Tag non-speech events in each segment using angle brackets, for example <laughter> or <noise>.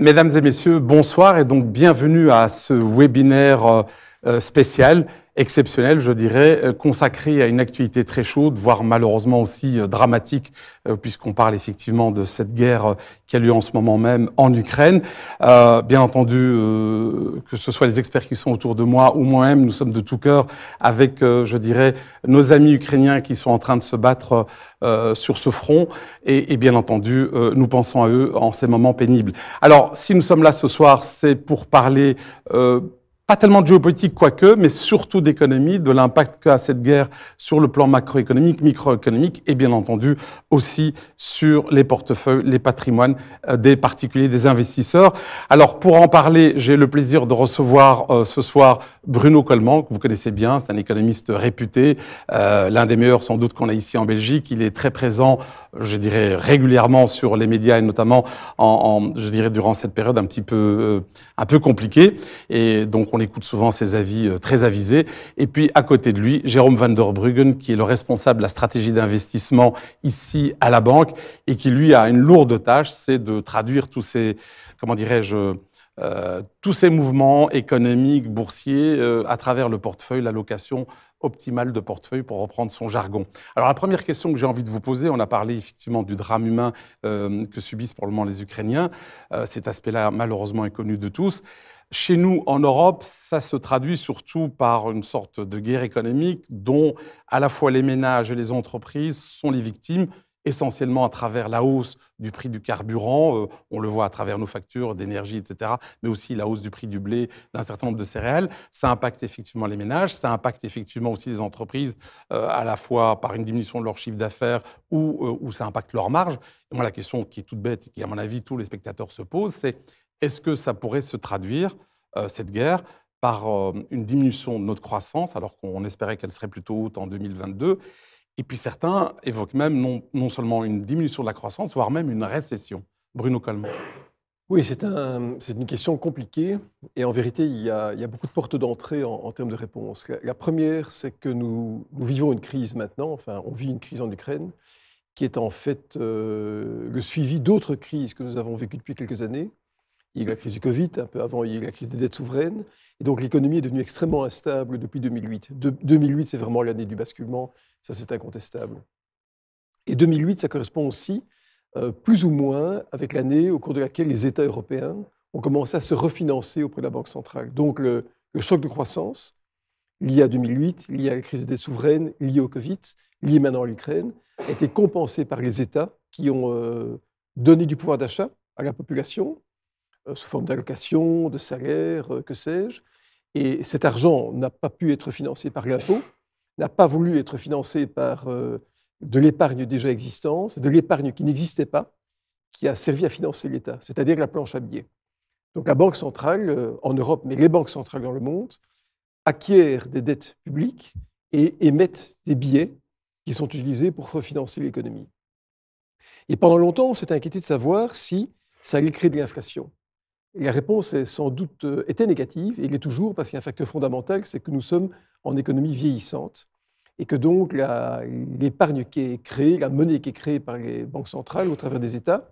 Mesdames et messieurs, bonsoir et donc bienvenue à ce webinaire euh, euh, spécial, exceptionnel, je dirais, euh, consacré à une actualité très chaude, voire malheureusement aussi euh, dramatique, puisqu'on parle effectivement de cette guerre qui a lieu en ce moment même en Ukraine. Euh, bien entendu, que ce soit les experts qui sont autour de moi ou moi-même, nous sommes de tout cœur avec, je dirais, nos amis ukrainiens qui sont en train de se battre sur ce front. Et, et bien entendu, nous pensons à eux en ces moments pénibles. Alors, si nous sommes là ce soir, c'est pour parler pas tellement de géopolitique, quoique, mais surtout d'économie, de l'impact qu'a cette guerre sur le plan macroéconomique, microéconomique, et bien entendu aussi sur les portefeuilles, les patrimoines euh, des particuliers, des investisseurs. Alors pour en parler, j'ai le plaisir de recevoir euh, ce soir Bruno Coleman, que vous connaissez bien, c'est un économiste réputé, euh, l'un des meilleurs sans doute qu'on a ici en Belgique. Il est très présent, je dirais, régulièrement sur les médias et notamment, en, je dirais, durant cette période un petit peu, un peu compliquée. Et donc on écoute souvent ses avis euh, très avisés. Et puis à côté de lui, Jérôme van der Bruggen, qui est le responsable de la stratégie d'investissement ici à la banque et qui lui a une lourde tâche, c'est de traduire tous ces, comment dirais-je, euh, tous ces mouvements économiques, boursiers, euh, à travers le portefeuille, l'allocation optimale de portefeuille, pour reprendre son jargon. Alors la première question que j'ai envie de vous poser, on a parlé effectivement du drame humain euh, que subissent pour le moment les Ukrainiens, euh, cet aspect-là malheureusement est connu de tous. Chez nous, en Europe, ça se traduit surtout par une sorte de guerre économique dont à la fois les ménages et les entreprises sont les victimes, essentiellement à travers la hausse du prix du carburant, euh, on le voit à travers nos factures d'énergie, etc., mais aussi la hausse du prix du blé, d'un certain nombre de céréales. Ça impacte effectivement les ménages, ça impacte effectivement aussi les entreprises, euh, à la fois par une diminution de leur chiffre d'affaires ou, euh, ça impacte leur marge. Et moi, la question qui est toute bête et qui, à mon avis, tous les spectateurs se posent, c'est est-ce que ça pourrait se traduire, cette guerre, par une diminution de notre croissance, alors qu'on espérait qu'elle serait plutôt haute en 2022 et puis certains évoquent même non, non, seulement une diminution de la croissance, voire même une récession. Bruno Coleman. Oui, c'est un, une question compliquée. Et en vérité, il y a, il y a beaucoup de portes d'entrée en, termes de réponses. La, première, c'est que nous, nous, vivons une crise maintenant, enfin, on vit une crise en Ukraine, qui est en fait euh, le suivi d'autres crises que nous avons vécues depuis quelques années il y a eu la crise du Covid, un peu avant, il y a eu la crise des dettes souveraines. Et donc l'économie est devenue extrêmement instable depuis 2008. De, 2008, c'est vraiment l'année du basculement, ça c'est incontestable. Et 2008, ça correspond aussi, euh, plus ou moins, avec l'année au cours de laquelle les États européens ont commencé à se refinancer auprès de la Banque centrale. Donc le, choc de croissance, lié à 2008, lié à la crise des souveraines, lié au Covid, lié maintenant à l'Ukraine, a été compensé par les États qui ont euh, donné du pouvoir d'achat à la population euh, sous forme d'allocations, de salaires, euh, que sais-je. Et cet argent n'a pas pu être financé par l'impôt, n'a pas voulu être financé par euh, de l'épargne déjà existante, de l'épargne qui n'existait pas, qui a servi à financer l'État, c'est-à-dire la planche à billets. Donc la Banque centrale en Europe, mais les banques centrales dans le monde, acquièrent des dettes publiques et émettent des billets qui sont utilisés pour refinancer l'économie. Et pendant longtemps, on s'est inquiété de savoir si ça allait créer de l'inflation la réponse est sans doute euh, était négative, et il est toujours, parce qu'il y a un facteur fondamental, c'est que nous sommes en économie vieillissante, et que donc l'épargne qui est créée, la monnaie qui est créée par les banques centrales au travers des États,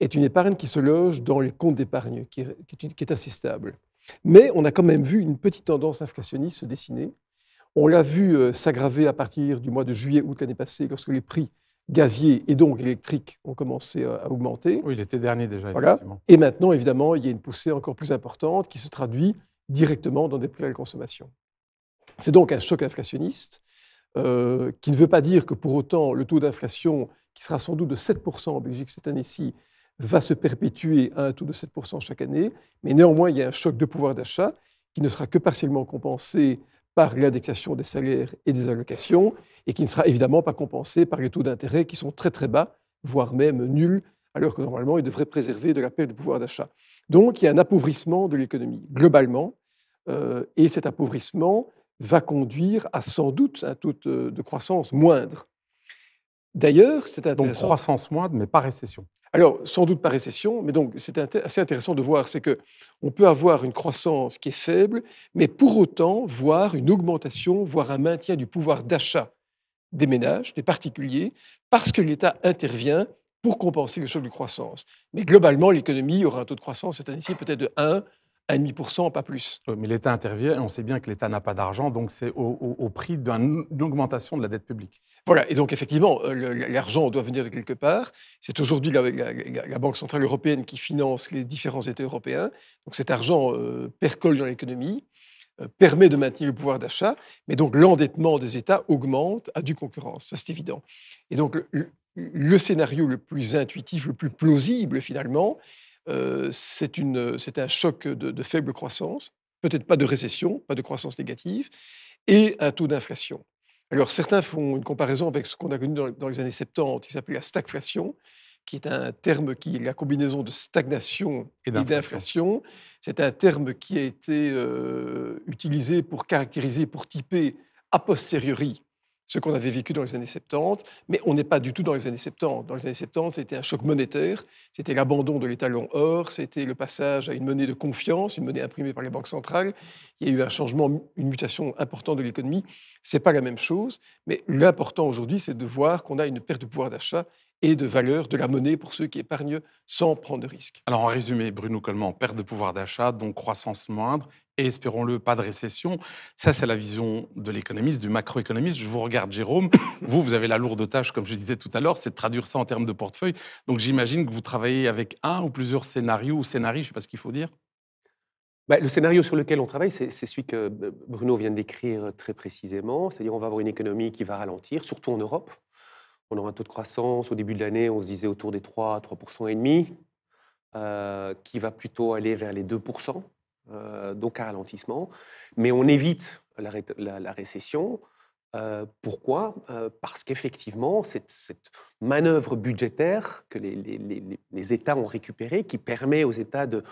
est une épargne qui se loge dans les comptes d'épargne, qui, est assez stable. Mais on a quand même vu une petite tendance inflationniste se dessiner. On l'a vu euh, s'aggraver à partir du mois de juillet-août l'année passée, lorsque les prix gazier et donc électrique ont commencé à augmenter. Oui, était dernier déjà, Et maintenant, évidemment, il y a une poussée encore plus importante qui se traduit directement dans des prix à la consommation. C'est donc un choc inflationniste euh, qui ne veut pas dire que pour autant le taux d'inflation, qui sera sans doute de 7% en Belgique cette année-ci, va se perpétuer à un taux de 7% chaque année. Mais néanmoins, il y a un choc de pouvoir d'achat qui ne sera que partiellement compensé par l'indexation des salaires et des allocations, et qui ne sera évidemment pas compensée par les taux d'intérêt qui sont très très bas, voire même nuls, alors que normalement ils devraient préserver de la perte de pouvoir d'achat. Donc il y a un appauvrissement de l'économie, globalement, euh, et cet appauvrissement va conduire à sans doute un taux de croissance moindre. D'ailleurs, c'est intéressant. Donc croissance moindre, mais pas récession. Alors, sans doute pas récession, mais donc c'est assez intéressant de voir, c'est que on peut avoir une croissance qui est faible, mais pour autant voir une augmentation, voir un maintien du pouvoir d'achat des ménages, des particuliers, parce que l'État intervient pour compenser le choc de croissance. Mais globalement, l'économie aura un taux de croissance cette année-ci peut-être de 1, 1,5%, pas plus. mais l'État intervient et on sait bien que l'État n'a pas d'argent, donc c'est au, prix d'une augmentation de la dette publique. Voilà, et donc effectivement, euh, l'argent doit venir de quelque part. C'est aujourd'hui la, Banque Centrale Européenne qui finance les différents États européens. Donc cet argent euh, percole dans l'économie euh, permet de maintenir le pouvoir d'achat, mais donc l'endettement des États augmente à du concurrence, ça c'est évident. Et donc le, le, scénario le plus intuitif, le plus plausible finalement, c'est un choc de, faible croissance, peut-être pas de récession, pas de croissance négative, et un taux d'inflation. Alors certains font une comparaison avec ce qu'on a connu dans, les années 70, qui s'appelait la stagflation, qui est un terme qui est la combinaison de stagnation et d'inflation. C'est un terme qui a été utilisé pour caractériser, pour typer a posteriori ce qu'on avait vécu dans les années 70, mais on n'est pas du tout dans les années 70. Dans les années 70, c'était un choc monétaire, c'était l'abandon de l'étalon or, c'était le passage à une monnaie de confiance, une monnaie imprimée par les banques centrales. Il y a eu un changement, une mutation importante de l'économie. Ce n'est pas la même chose, mais l'important aujourd'hui, c'est de voir qu'on a une perte de pouvoir d'achat et de valeur de la monnaie pour ceux qui épargnent sans prendre de risque. Alors en résumé, Bruno Coleman, perte de pouvoir d'achat, donc croissance moindre et espérons-le, pas de récession. Ça, c'est la vision de l'économiste, du macroéconomiste. Je vous regarde, Jérôme. <coughs> Vous, vous avez la lourde tâche, comme je disais tout à l'heure, c'est de traduire ça en termes de portefeuille. Donc j'imagine que vous travaillez avec un ou plusieurs scénarios ou scénarii, je ne sais pas ce qu'il faut dire. Bah, le scénario sur lequel on travaille, c'est celui que euh, Bruno vient décrire euh, très précisément. C'est-à-dire on va avoir une économie qui va ralentir, surtout en Europe. On aura un taux de croissance au début de l'année, on se disait autour des 3, 3% et demi, euh, qui va plutôt aller vers les 2%. Euh, donc un ralentissement. Mais on évite la, récession. Euh, pourquoi euh, Parce qu'effectivement, cette, manœuvre budgétaire que les, États ont récupérée, qui permet aux États de,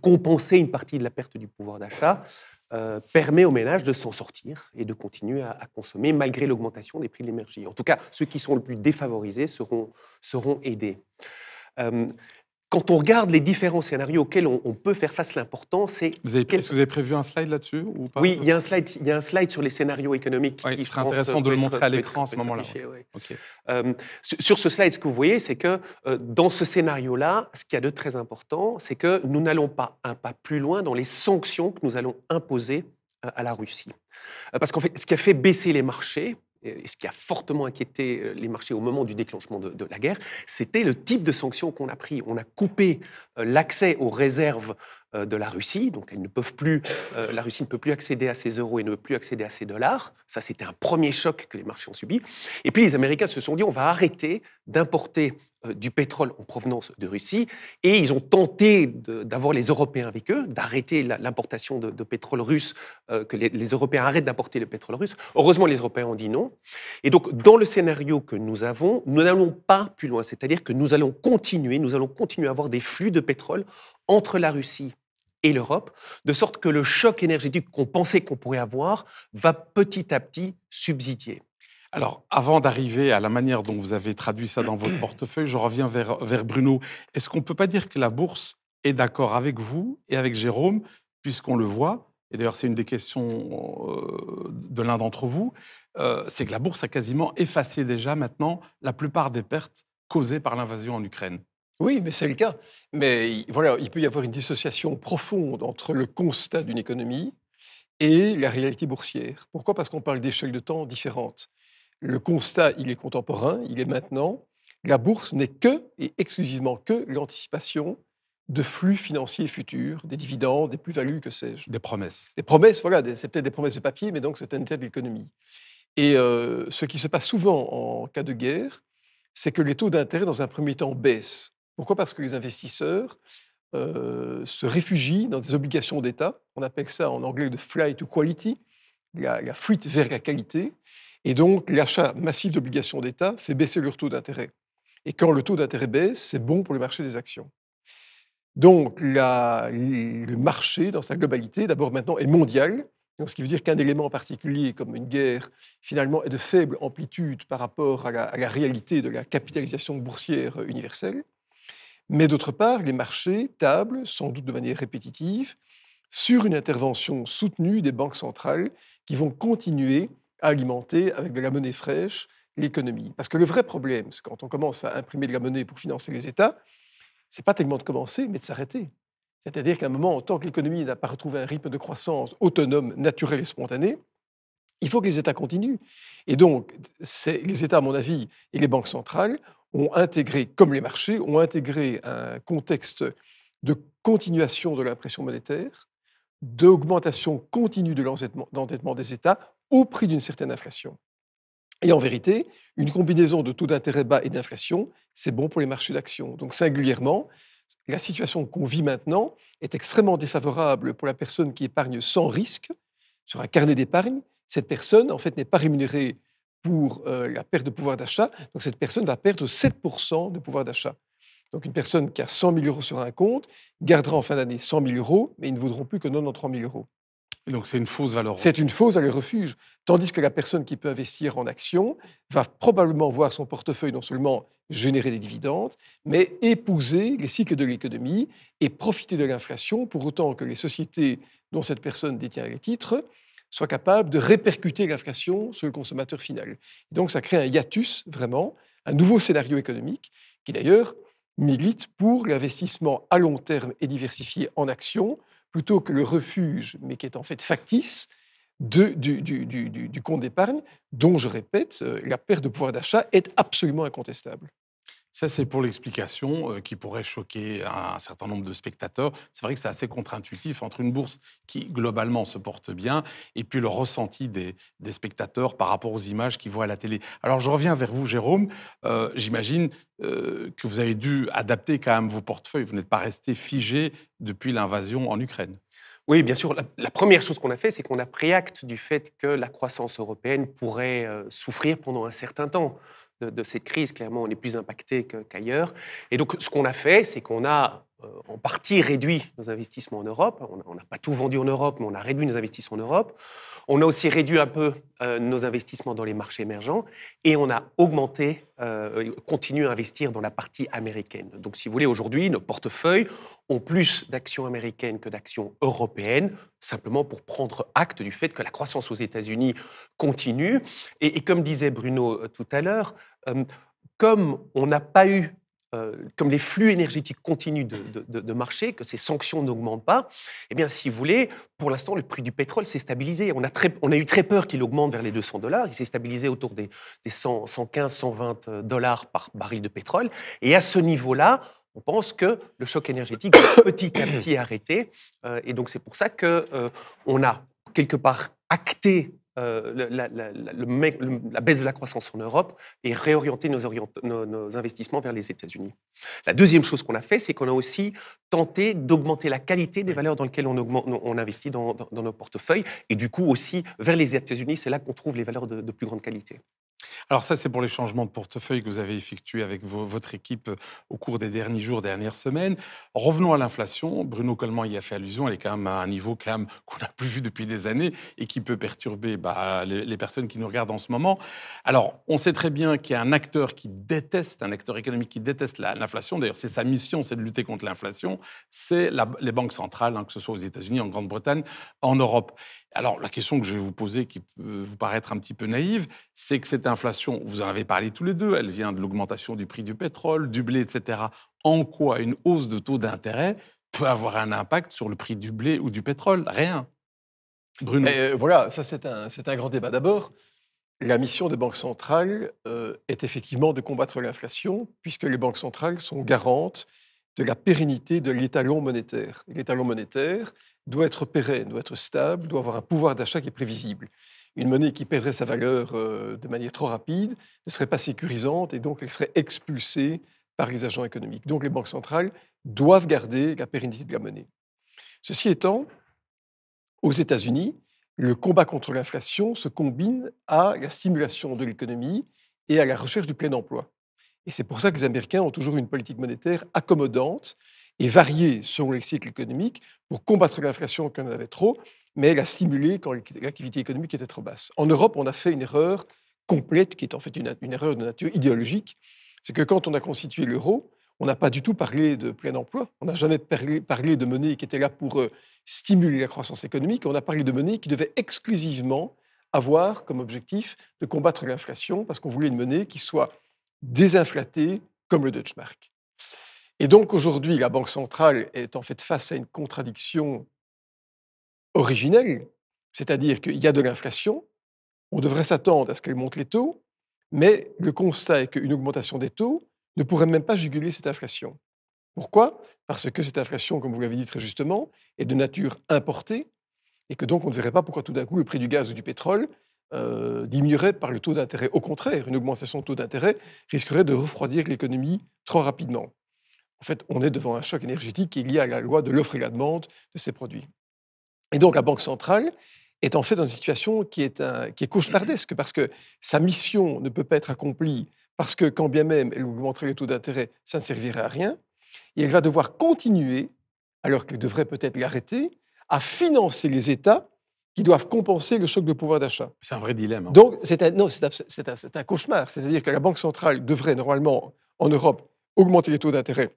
compenser une partie de la perte du pouvoir d'achat, permet aux ménages de s'en sortir et de continuer à, consommer malgré l'augmentation des prix de l'énergie. En tout cas, ceux qui sont le plus défavorisés seront, seront aidés quand on regarde les différents scénarios auxquels on, peut faire face, l'important, c'est... Est-ce que vous avez prévu un slide là-dessus Oui, il y, a un slide, il y a un slide sur les scénarios économiques. qui, serait intéressant de le montrer à l'écran à ce moment-là. Euh, sur ce slide, ce que vous voyez, c'est que euh, dans ce scénario-là, ce qu'il y a de très important, c'est que nous n'allons pas un pas plus loin dans les sanctions que nous allons imposer euh, à la Russie. Parce qu'en fait, ce qui a fait baisser les marchés, et ce qui a fortement inquiété euh, les marchés au moment du déclenchement de, la guerre, c'était le type de sanctions qu'on a pris. On a coupé euh, l'accès aux réserves euh, de la Russie, donc elles ne peuvent plus, euh, la Russie ne peut plus accéder à ses euros et ne peut plus accéder à ses dollars. Ça, c'était un premier choc que les marchés ont subi. Et puis les Américains se sont dit, on va arrêter d'importer euh, du pétrole en provenance de Russie, et ils ont tenté d'avoir les Européens avec eux, d'arrêter l'importation de, pétrole russe, que les, Européens arrêtent d'importer le pétrole russe. Heureusement, les Européens ont dit non. Et donc, dans le scénario que nous avons, nous n'allons pas plus loin, c'est-à-dire que nous allons continuer, nous allons continuer à avoir des flux de pétrole entre la Russie et l'Europe, de sorte que le choc énergétique qu'on pensait qu'on pourrait avoir va petit à petit subsidier. Alors, avant d'arriver à la manière dont vous avez traduit ça dans votre <clears throat> portefeuille, je reviens vers, vers Bruno. Est-ce qu'on ne peut pas dire que la bourse est d'accord avec vous et avec Jérôme, puisqu'on le voit, et d'ailleurs c'est une des questions euh, de l'un d'entre vous, euh, c'est que la bourse a quasiment effacé déjà maintenant la plupart des pertes causées par l'invasion en Ukraine oui, mais c'est le cas. Mais voilà, il peut y avoir une dissociation profonde entre le constat d'une économie et la réalité boursière. Pourquoi Parce qu'on parle d'échelles de temps différentes. Le constat, il est contemporain, il est maintenant. La bourse n'est que et exclusivement que l'anticipation de flux financiers futurs, des dividendes, des plus-values, que sais-je. Des promesses. Des promesses, voilà, c'est peut-être des promesses de papier, mais donc c'est un état l'économie. Et euh, ce qui se passe souvent en cas de guerre, c'est que les taux d'intérêt, dans un premier temps, baissent. Pourquoi Parce que les investisseurs euh, se réfugient dans des obligations d'État. On appelle ça en anglais de flight to quality, la, la fuite vers la qualité. Et donc, l'achat massif d'obligations d'État fait baisser leur taux d'intérêt. Et quand le taux d'intérêt baisse, c'est bon pour le marché des actions. Donc, le marché, dans sa globalité, d'abord maintenant, est mondial. ce qui veut dire qu'un élément particulier, comme une guerre, finalement, est de faible amplitude par rapport à la réalité de la capitalisation boursière universelle. Mais d'autre part, les marchés tablent, sans doute de manière répétitive, sur une intervention soutenue des banques centrales qui vont continuer à alimenter avec de la monnaie fraîche l'économie. Parce que le vrai problème, c'est quand on commence à imprimer de la monnaie pour financer les États, c'est pas tellement de commencer, mais de s'arrêter. C'est-à-dire qu'à un moment, tant que l'économie n'a pas retrouvé un rythme de croissance autonome, naturel et spontané, il faut que les États continuent. Et donc, c'est les États, à mon avis, et les banques centrales ont intégré, comme les marchés, ont intégré un contexte de continuation de l'impression monétaire, d'augmentation continue de l'endettement des États au prix d'une certaine inflation. Et en vérité, une combinaison de taux d'intérêt bas et d'inflation, c'est bon pour les marchés d'actions. Donc singulièrement, la situation qu'on vit maintenant est extrêmement défavorable pour la personne qui épargne sans risque sur un carnet d'épargne. Cette personne, en fait, n'est pas rémunérée pour euh, la perte de pouvoir d'achat. Donc cette personne va perdre 7% de pouvoir d'achat. Donc une personne qui a 100 000 euros sur un compte gardera en fin d'année 100 000 euros, mais ils ne voudront plus que 93 000 euros. donc c'est une fausse valeur. C'est une fausse valeur refuge. Tandis que la personne qui peut investir en actions va probablement voir son portefeuille non seulement générer des dividendes, mais épouser les cycles de l'économie et profiter de l'inflation pour autant que les sociétés dont cette personne détient les titres soit capable de répercuter l'inflation sur le consommateur final. donc ça crée un hiatus, vraiment, un nouveau scénario économique qui d'ailleurs milite pour l'investissement à long terme et diversifié en actions plutôt que le refuge, mais qui est en fait factice, du, compte d'épargne, dont, je répète, euh, la perte de pouvoir d'achat est absolument incontestable. Ça, c'est pour l'explication euh, qui pourrait choquer un, certain nombre de spectateurs. C'est vrai que c'est assez contre-intuitif entre une bourse qui, globalement, se porte bien et puis le ressenti des, spectateurs par rapport aux images qu'ils voient à la télé. Alors, je reviens vers vous, Jérôme. Euh, j'imagine euh, que vous avez dû adapter quand même vos portefeuilles. Vous n'êtes pas resté figé depuis l'invasion en Ukraine. Oui, bien sûr. La, la première chose qu'on a fait, c'est qu'on a pris acte du fait que la croissance européenne pourrait souffrir pendant un certain temps de, cette crise. Clairement, on est plus impacté qu'ailleurs. Et donc, ce qu'on a fait, c'est qu'on a euh, en partie réduit nos investissements en Europe. On n'a pas tout vendu en Europe, mais on a réduit nos investissements en Europe. On a aussi réduit un peu euh, nos investissements dans les marchés émergents et on a augmenté, euh, à investir dans la partie américaine. Donc, si vous voulez, aujourd'hui, nos portefeuilles ont plus d'actions américaines que d'actions européennes, simplement pour prendre acte du fait que la croissance aux États-Unis continue. Et, comme disait Bruno euh, tout à l'heure, comme on n'a pas eu euh, comme les flux énergétiques continuent de, marcher, que ces sanctions n'augmentent pas, eh bien, si vous voulez, pour l'instant, le prix du pétrole s'est stabilisé. On a, très, on a eu très peur qu'il augmente vers les 200 dollars. Il s'est stabilisé autour des, 115, 120 dollars par baril de pétrole. Et à ce niveau-là, on pense que le choc énergétique va <coughs> petit à petit arrêté. Euh, et donc, c'est pour ça qu'on euh, on a quelque part acté euh, la, baisse de la croissance en Europe et réorienter nos, investissements vers les États-Unis. La deuxième chose qu'on a fait, c'est qu'on a aussi tenté d'augmenter la qualité des valeurs dans lesquelles on, investit dans, nos portefeuilles. Et du coup, aussi, vers les États-Unis, c'est là qu'on trouve les valeurs de plus grande qualité. Alors ça, c'est pour les changements de portefeuille que vous avez effectués avec votre équipe euh, au cours des derniers jours, dernières semaines. Revenons à l'inflation. Bruno Coleman y a fait allusion. Elle est quand même à un niveau <laughs> qu'on n'a plus vu depuis des années et qui peut perturber bah, les, personnes qui nous regardent en ce moment. Alors, on sait très bien qu'il y a un acteur qui déteste, un acteur économique qui déteste l'inflation. D'ailleurs, c'est sa mission, c'est de lutter contre l'inflation. C'est les banques centrales, hein, que ce soit aux États-Unis, en Grande-Bretagne, en Europe. Alors, la question que je vais vous poser, qui peut vous paraître un petit peu naïve, c'est que cette inflation, vous en avez parlé tous les deux, elle vient de l'augmentation du prix du pétrole, du blé, etc. En quoi une hausse de taux d'intérêt peut avoir un impact sur le prix du blé ou du pétrole Rien. Bruno. Et euh, voilà, ça c'est un, grand débat. D'abord, la mission des banques centrales euh, est effectivement de combattre l'inflation, puisque les banques centrales sont garantes de la pérennité de l'étalon monétaire. L'étalon monétaire doit être pérenne, doit être stable, doit avoir un pouvoir d'achat qui est prévisible. Une monnaie qui perdrait sa valeur euh, de manière trop rapide ne serait pas sécurisante et donc elle serait expulsée par les agents économiques. Donc les banques centrales doivent garder la pérennité de la monnaie. Ceci étant, aux États-Unis, le combat contre l'inflation se combine à la stimulation de l'économie et à la recherche du plein emploi. Et c'est pour ça que les Américains ont toujours une politique monétaire accommodante et variée selon les cycles économiques pour combattre l'inflation quand on avait trop, mais la stimuler quand l'activité économique était trop basse. En Europe, on a fait une erreur complète, qui est en fait une, erreur de nature idéologique, c'est que quand on a constitué l'euro, on n'a pas du tout parlé de plein emploi, on n'a jamais parlé, de monnaie qui était là pour euh, stimuler la croissance économique, on a parlé de monnaie qui devait exclusivement avoir comme objectif de combattre l'inflation, parce qu'on voulait une monnaie qui soit désinflaté comme le Deutschmark. Et donc aujourd'hui, la Banque centrale est en fait face à une contradiction originelle, c'est-à-dire qu'il y a de l'inflation, on devrait s'attendre à ce qu'elle monte les taux, mais le constat est qu'une augmentation des taux ne pourrait même pas juguler cette inflation. Pourquoi Parce que cette inflation, comme vous l'avez dit très justement, est de nature importée et que donc on ne verrait pas pourquoi tout d'un coup le prix du gaz ou du pétrole euh, diminuerait par le taux d'intérêt. Au contraire, une augmentation du taux d'intérêt risquerait de refroidir l'économie trop rapidement. En fait, on est devant un choc énergétique qui est lié à la loi de l'offre et la demande de ces produits. Et donc la Banque centrale est en fait dans une situation qui est, cauchemardesque parce que sa mission ne peut pas être accomplie parce que quand bien même elle augmenterait le taux d'intérêt, ça ne servirait à rien. Et elle va devoir continuer, alors qu'elle devrait peut-être l'arrêter, à financer les États qui doivent compenser le choc de pouvoir d'achat. C'est un vrai dilemme. Hein. Donc, c'est un, non, c'est un, cauchemar. C'est-à-dire que la Banque centrale devrait normalement, en Europe, augmenter les taux d'intérêt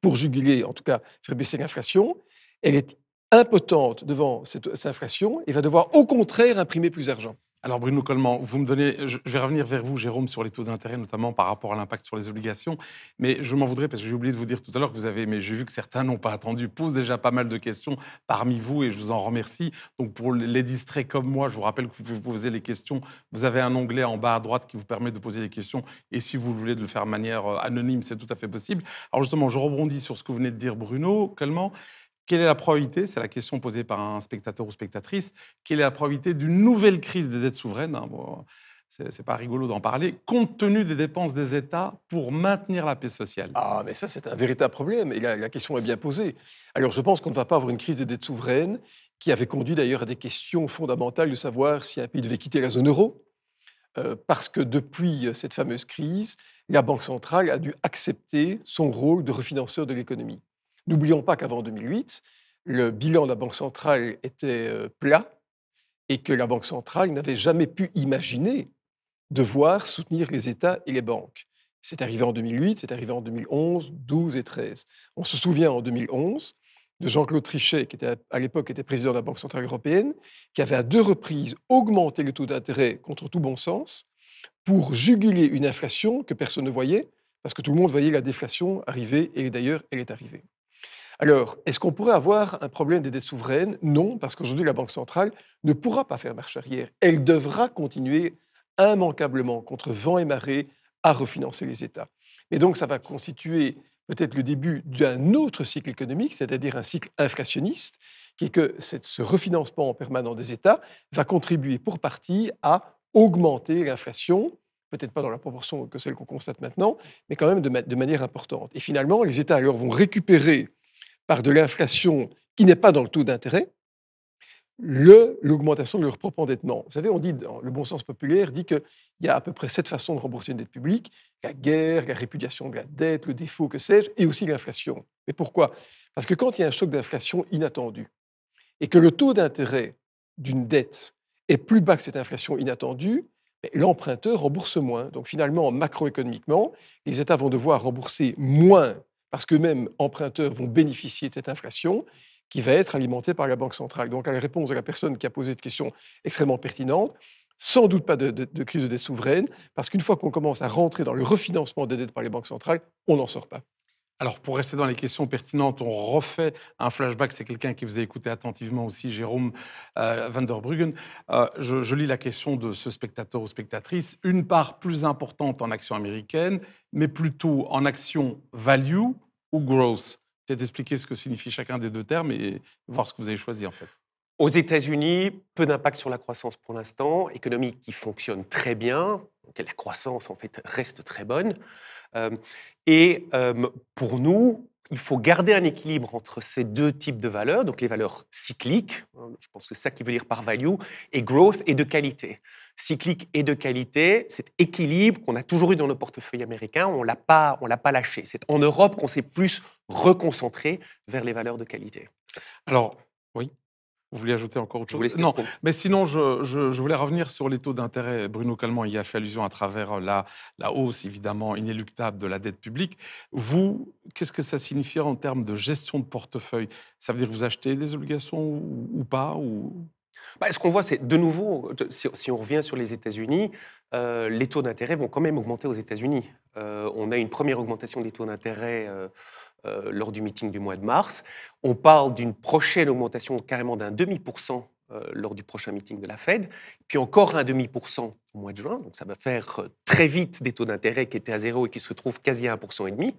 pour juguler, en tout cas, faire baisser l'inflation. Elle est impotente devant cette inflation et va devoir, au contraire, imprimer plus d'argent. Alors Bruno Coleman, vous me donnez, je vais revenir vers vous, Jérôme, sur les taux d'intérêt, notamment par rapport à l'impact sur les obligations. Mais je m'en voudrais parce que j'ai oublié de vous dire tout à l'heure que vous avez, mais j'ai vu que certains n'ont pas attendu, posent déjà pas mal de questions parmi vous et je vous en remercie. Donc pour les distraits comme moi, je vous rappelle que vous pouvez poser les questions. Vous avez un onglet en bas à droite qui vous permet de poser les questions et si vous voulez de le faire de manière euh, anonyme, c'est tout à fait possible. Alors justement, je rebondis sur ce que vous venez de dire, Bruno Coleman. Quelle est la probabilité, c'est la question posée par un spectateur ou spectatrice, quelle est la probabilité d'une nouvelle crise des dettes souveraines hein, bon, c'est pas rigolo d'en parler, compte tenu des dépenses des États pour maintenir la paix sociale. Ah, mais ça, c'est un véritable problème, et la, question est bien posée. Alors, je pense qu'on ne va pas avoir une crise des dettes souveraines, qui avait conduit d'ailleurs à des questions fondamentales de savoir si un pays devait quitter la zone euro, euh, parce que depuis euh, cette fameuse crise, la Banque centrale a dû accepter son rôle de refinanceur de l'économie. N'oublions pas qu'avant 2008, le bilan de la Banque centrale était euh, plat et que la Banque centrale n'avait jamais pu imaginer devoir soutenir les États et les banques. C'est arrivé en 2008, c'est arrivé en 2011, 12 et 13. On se souvient en 2011 de Jean-Claude Trichet, qui était à l'époque était président de la Banque centrale européenne, qui avait à deux reprises augmenté le taux d'intérêt contre tout bon sens pour juguler une inflation que personne ne voyait, parce que tout le monde voyait la déflation arriver, et d'ailleurs, elle est arrivée. Alors, est-ce qu'on pourrait avoir un problème des dettes souveraines Non, parce qu'aujourd'hui, la Banque centrale ne pourra pas faire marche arrière. Elle devra continuer immanquablement, contre vent et marée, à refinancer les États. Et donc, ça va constituer peut-être le début d'un autre cycle économique, c'est-à-dire un cycle inflationniste, qui est que ce refinancement en permanent des États va contribuer pour partie à augmenter l'inflation, peut-être pas dans la proportion que celle qu'on constate maintenant, mais quand même de, de manière importante. Et finalement, les États alors vont récupérer par de l'inflation qui n'est pas dans le taux d'intérêt, l'augmentation de leur propre endettement. Vous savez, on dit, dans le bon sens populaire dit qu'il y a à peu près sept façons de rembourser une dette publique la guerre, la répudiation de la dette, le défaut, que sais-je, et aussi l'inflation. Mais pourquoi Parce que quand il y a un choc d'inflation inattendu et que le taux d'intérêt d'une dette est plus bas que cette inflation inattendue, l'emprunteur rembourse moins. Donc finalement, macroéconomiquement, les États vont devoir rembourser moins parce que même emprunteurs, vont bénéficier de cette inflation qui va être alimentée par la Banque centrale. Donc, à la réponse de la personne qui a posé une question extrêmement pertinente, sans doute pas de, crise de dette souveraine, parce qu'une fois qu'on commence à rentrer dans le refinancement des dettes par les banques centrales, on n'en sort pas. Alors, pour rester dans les questions pertinentes, on refait un flashback. C'est quelqu'un qui vous a écouté attentivement aussi, Jérôme euh, van der Bruggen. Euh, je, je, lis la question de ce spectateur ou spectatrice. Une part plus importante en actions américaines mais plutôt en action value ou growth. Peut-être expliquer ce que signifie chacun des deux termes et voir ce que vous avez choisi en fait. Aux États-Unis, peu d'impact sur la croissance pour l'instant, économie qui fonctionne très bien, la croissance en fait reste très bonne. Euh, et euh, pour nous, il faut garder un équilibre entre ces deux types de valeurs, donc les valeurs cycliques, hein, je pense que c'est ça qui veut dire par value, et growth et de qualité. Cyclique et de qualité, cet équilibre qu'on a toujours eu dans nos portefeuilles américains, on l'a pas, on l'a pas lâché. C'est en Europe qu'on s'est plus reconcentré vers les valeurs de qualité. Alors oui, vous voulez ajouter encore autre chose Non, mais sinon, je, voulais revenir sur les taux d'intérêt. Bruno Calment y a fait allusion à travers euh, la, la hausse, évidemment, inéluctable de la dette publique. Vous, qu'est-ce que ça signifie en termes de gestion de portefeuille Ça veut dire que vous achetez des obligations ou, pas ou... Bah, ce qu'on voit, c'est de nouveau, si, on revient sur les États-Unis, euh, les taux d'intérêt vont quand même augmenter aux États-Unis. Euh, on a une première augmentation des taux d'intérêt. Euh, lors du meeting du mois de mars. On parle d'une prochaine augmentation carrément d'un demi pour euh, lors du prochain meeting de la Fed, puis encore un demi pour au mois de juin. Donc ça va faire euh, très vite des taux d'intérêt qui étaient à zéro et qui se trouvent quasi à 1% et demi,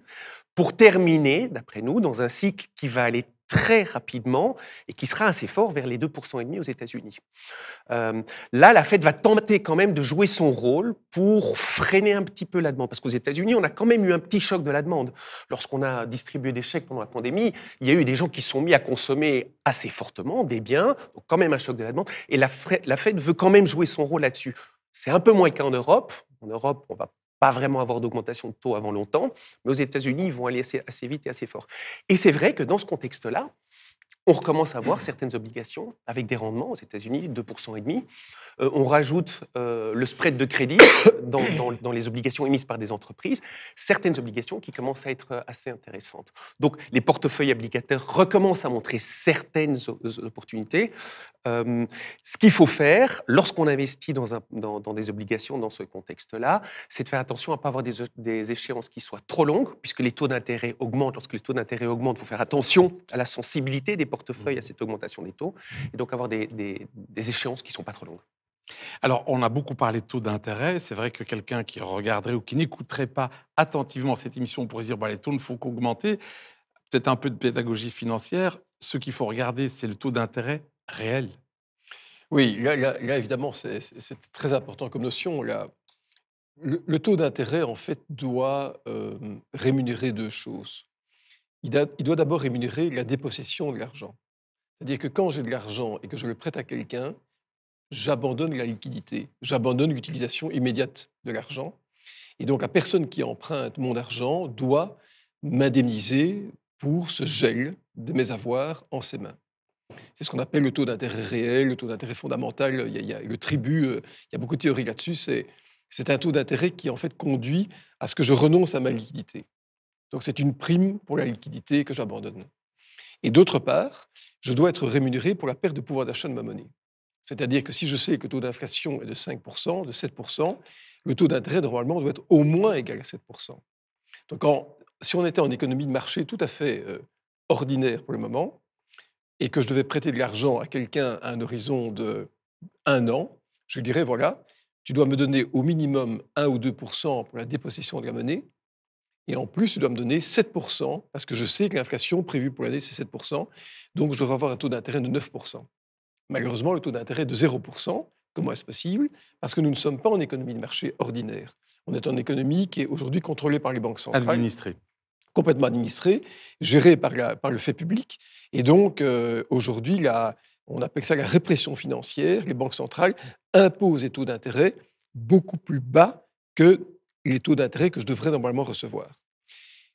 pour terminer, d'après nous, dans un cycle qui va aller très rapidement et qui sera assez fort vers les 2,5% et demi aux États-Unis. là, la Fed va tenter quand même de jouer son rôle pour freiner un petit peu la demande, parce qu'aux États-Unis, on a quand même eu un petit choc de la demande. Lorsqu'on a distribué des chèques pendant la pandémie, il y a eu des gens qui sont mis à consommer assez fortement des biens, donc quand même un choc de la demande, et la, la Fed veut quand même jouer son rôle là-dessus. C'est un peu moins qu'en Europe. En Europe, on va pas vraiment avoir d'augmentation de taux avant longtemps, mais aux États-Unis, ils vont aller assez, assez vite et assez fort. Et c'est vrai que dans ce contexte-là, on recommence à voir certaines obligations avec des rendements aux États-Unis, 2% et demi. Euh, on rajoute euh, le spread de crédit <coughs> dans, les obligations émises par des entreprises, certaines obligations qui commencent à être euh, assez intéressantes. Donc les portefeuilles obligataires recommencent à montrer certaines opportunités. ce qu'il faut faire lorsqu'on investit dans, des obligations dans ce contexte-là, c'est de faire attention à ne pas avoir des, des échéances qui soient trop longues, puisque les taux d'intérêt augmentent. Lorsque les taux d'intérêt augmentent, il faut faire attention à la sensibilité des portefeuille à mm. cette augmentation des taux, et donc avoir des, des, échéances qui ne sont pas trop longues. Alors, on a beaucoup parlé de taux d'intérêt. C'est vrai que quelqu'un qui regarderait ou qui n'écouterait pas attentivement cette émission pourrait dire bah, les taux ne font qu'augmenter. Peut-être un peu de pédagogie financière. Ce qu'il faut regarder, c'est le taux d'intérêt réel. Oui, là, évidemment, c'est très important comme notion. Le, taux d'intérêt, en fait, doit euh, rémunérer deux choses il, doit d'abord rémunérer la dépossession de l'argent. C'est-à-dire que quand j'ai de l'argent et que je le prête à quelqu'un, j'abandonne la liquidité, j'abandonne l'utilisation immédiate de l'argent. Et donc la personne qui emprunte mon argent doit m'indemniser pour ce gel de mes avoirs en ses mains. C'est ce qu'on appelle le taux d'intérêt réel, le taux d'intérêt fondamental. Il y, a, le tribut, euh, il y a beaucoup de théories là-dessus. C'est, un taux d'intérêt qui en fait conduit à ce que je renonce à ma liquidité. Donc c'est une prime pour la liquidité que j'abandonne. Et d'autre part, je dois être rémunéré pour la perte de pouvoir d'achat de ma monnaie. C'est-à-dire que si je sais que le taux d'inflation est de 5%, de 7%, le taux d'intérêt normalement doit être au moins égal à 7%. Donc si on était en économie de marché tout à fait euh, ordinaire pour le moment, et que je devais prêter de l'argent à quelqu'un à un horizon de un an, je lui dirais, voilà, tu dois me donner au minimum 1 ou 2% pour la dépossession de la monnaie, et en plus, il doit me donner 7%, parce que je sais que l'inflation prévue pour l'année, c'est 7%. Donc, je devrais avoir un taux d'intérêt de 9%. Malheureusement, le taux d'intérêt est de 0%. Comment est-ce possible Parce que nous ne sommes pas en économie de marché ordinaire. On est en économie qui est aujourd'hui contrôlée par les banques centrales. Administrée. Complètement administrée, gérée par, le fait public. Et donc, euh, aujourd'hui, on appelle ça la répression financière. Les banques centrales imposent des taux d'intérêt beaucoup plus bas que les taux d'intérêt que je devrais normalement recevoir.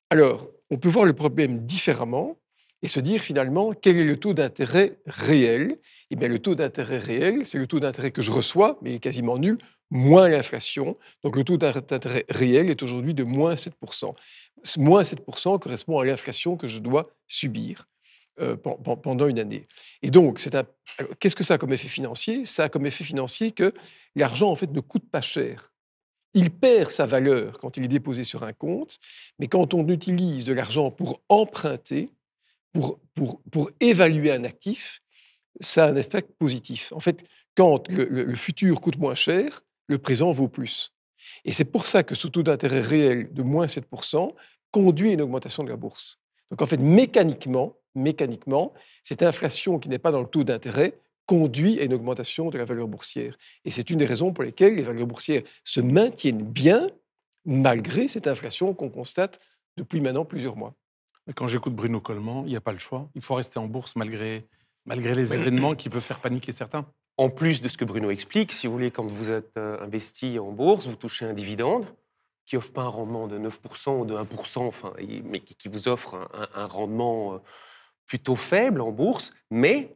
Alors, on peut voir le problème différemment et se dire finalement quel est le taux d'intérêt réel. Eh bien, le taux d'intérêt réel, c'est le taux d'intérêt que je reçois, mais il est quasiment nul, moins l'inflation. Donc, le taux d'intérêt réel est aujourd'hui de moins 7%. Moins 7% correspond à l'inflation que je dois subir euh, pendant une année. Et donc, c'est un... qu'est-ce que ça a comme effet financier Ça a comme effet financier que l'argent, en fait, ne coûte pas cher il perd sa valeur quand il est déposé sur un compte, mais quand on utilise de l'argent pour emprunter, pour, évaluer un actif, ça a un effet positif. En fait, quand le, futur coûte moins cher, le présent vaut plus. Et c'est pour ça que ce taux d'intérêt réel de moins 7% conduit à une augmentation de la bourse. Donc en fait, mécaniquement, mécaniquement, cette inflation qui n'est pas dans le taux d'intérêt conduit à une augmentation de la valeur boursière. Et c'est une des raisons pour lesquelles les valeurs boursières se maintiennent bien malgré cette inflation qu'on constate depuis maintenant plusieurs mois. quand j'écoute Bruno Coleman, il n'y a pas le choix. Il faut rester en bourse malgré, malgré les événements qui peuvent faire paniquer certains. En plus de ce que Bruno explique, si vous voulez, quand vous êtes euh, investi en bourse, vous touchez un dividende qui offre pas un rendement de 9% ou de 1%, enfin, mais qui vous offre un, un rendement euh, plutôt faible en bourse, mais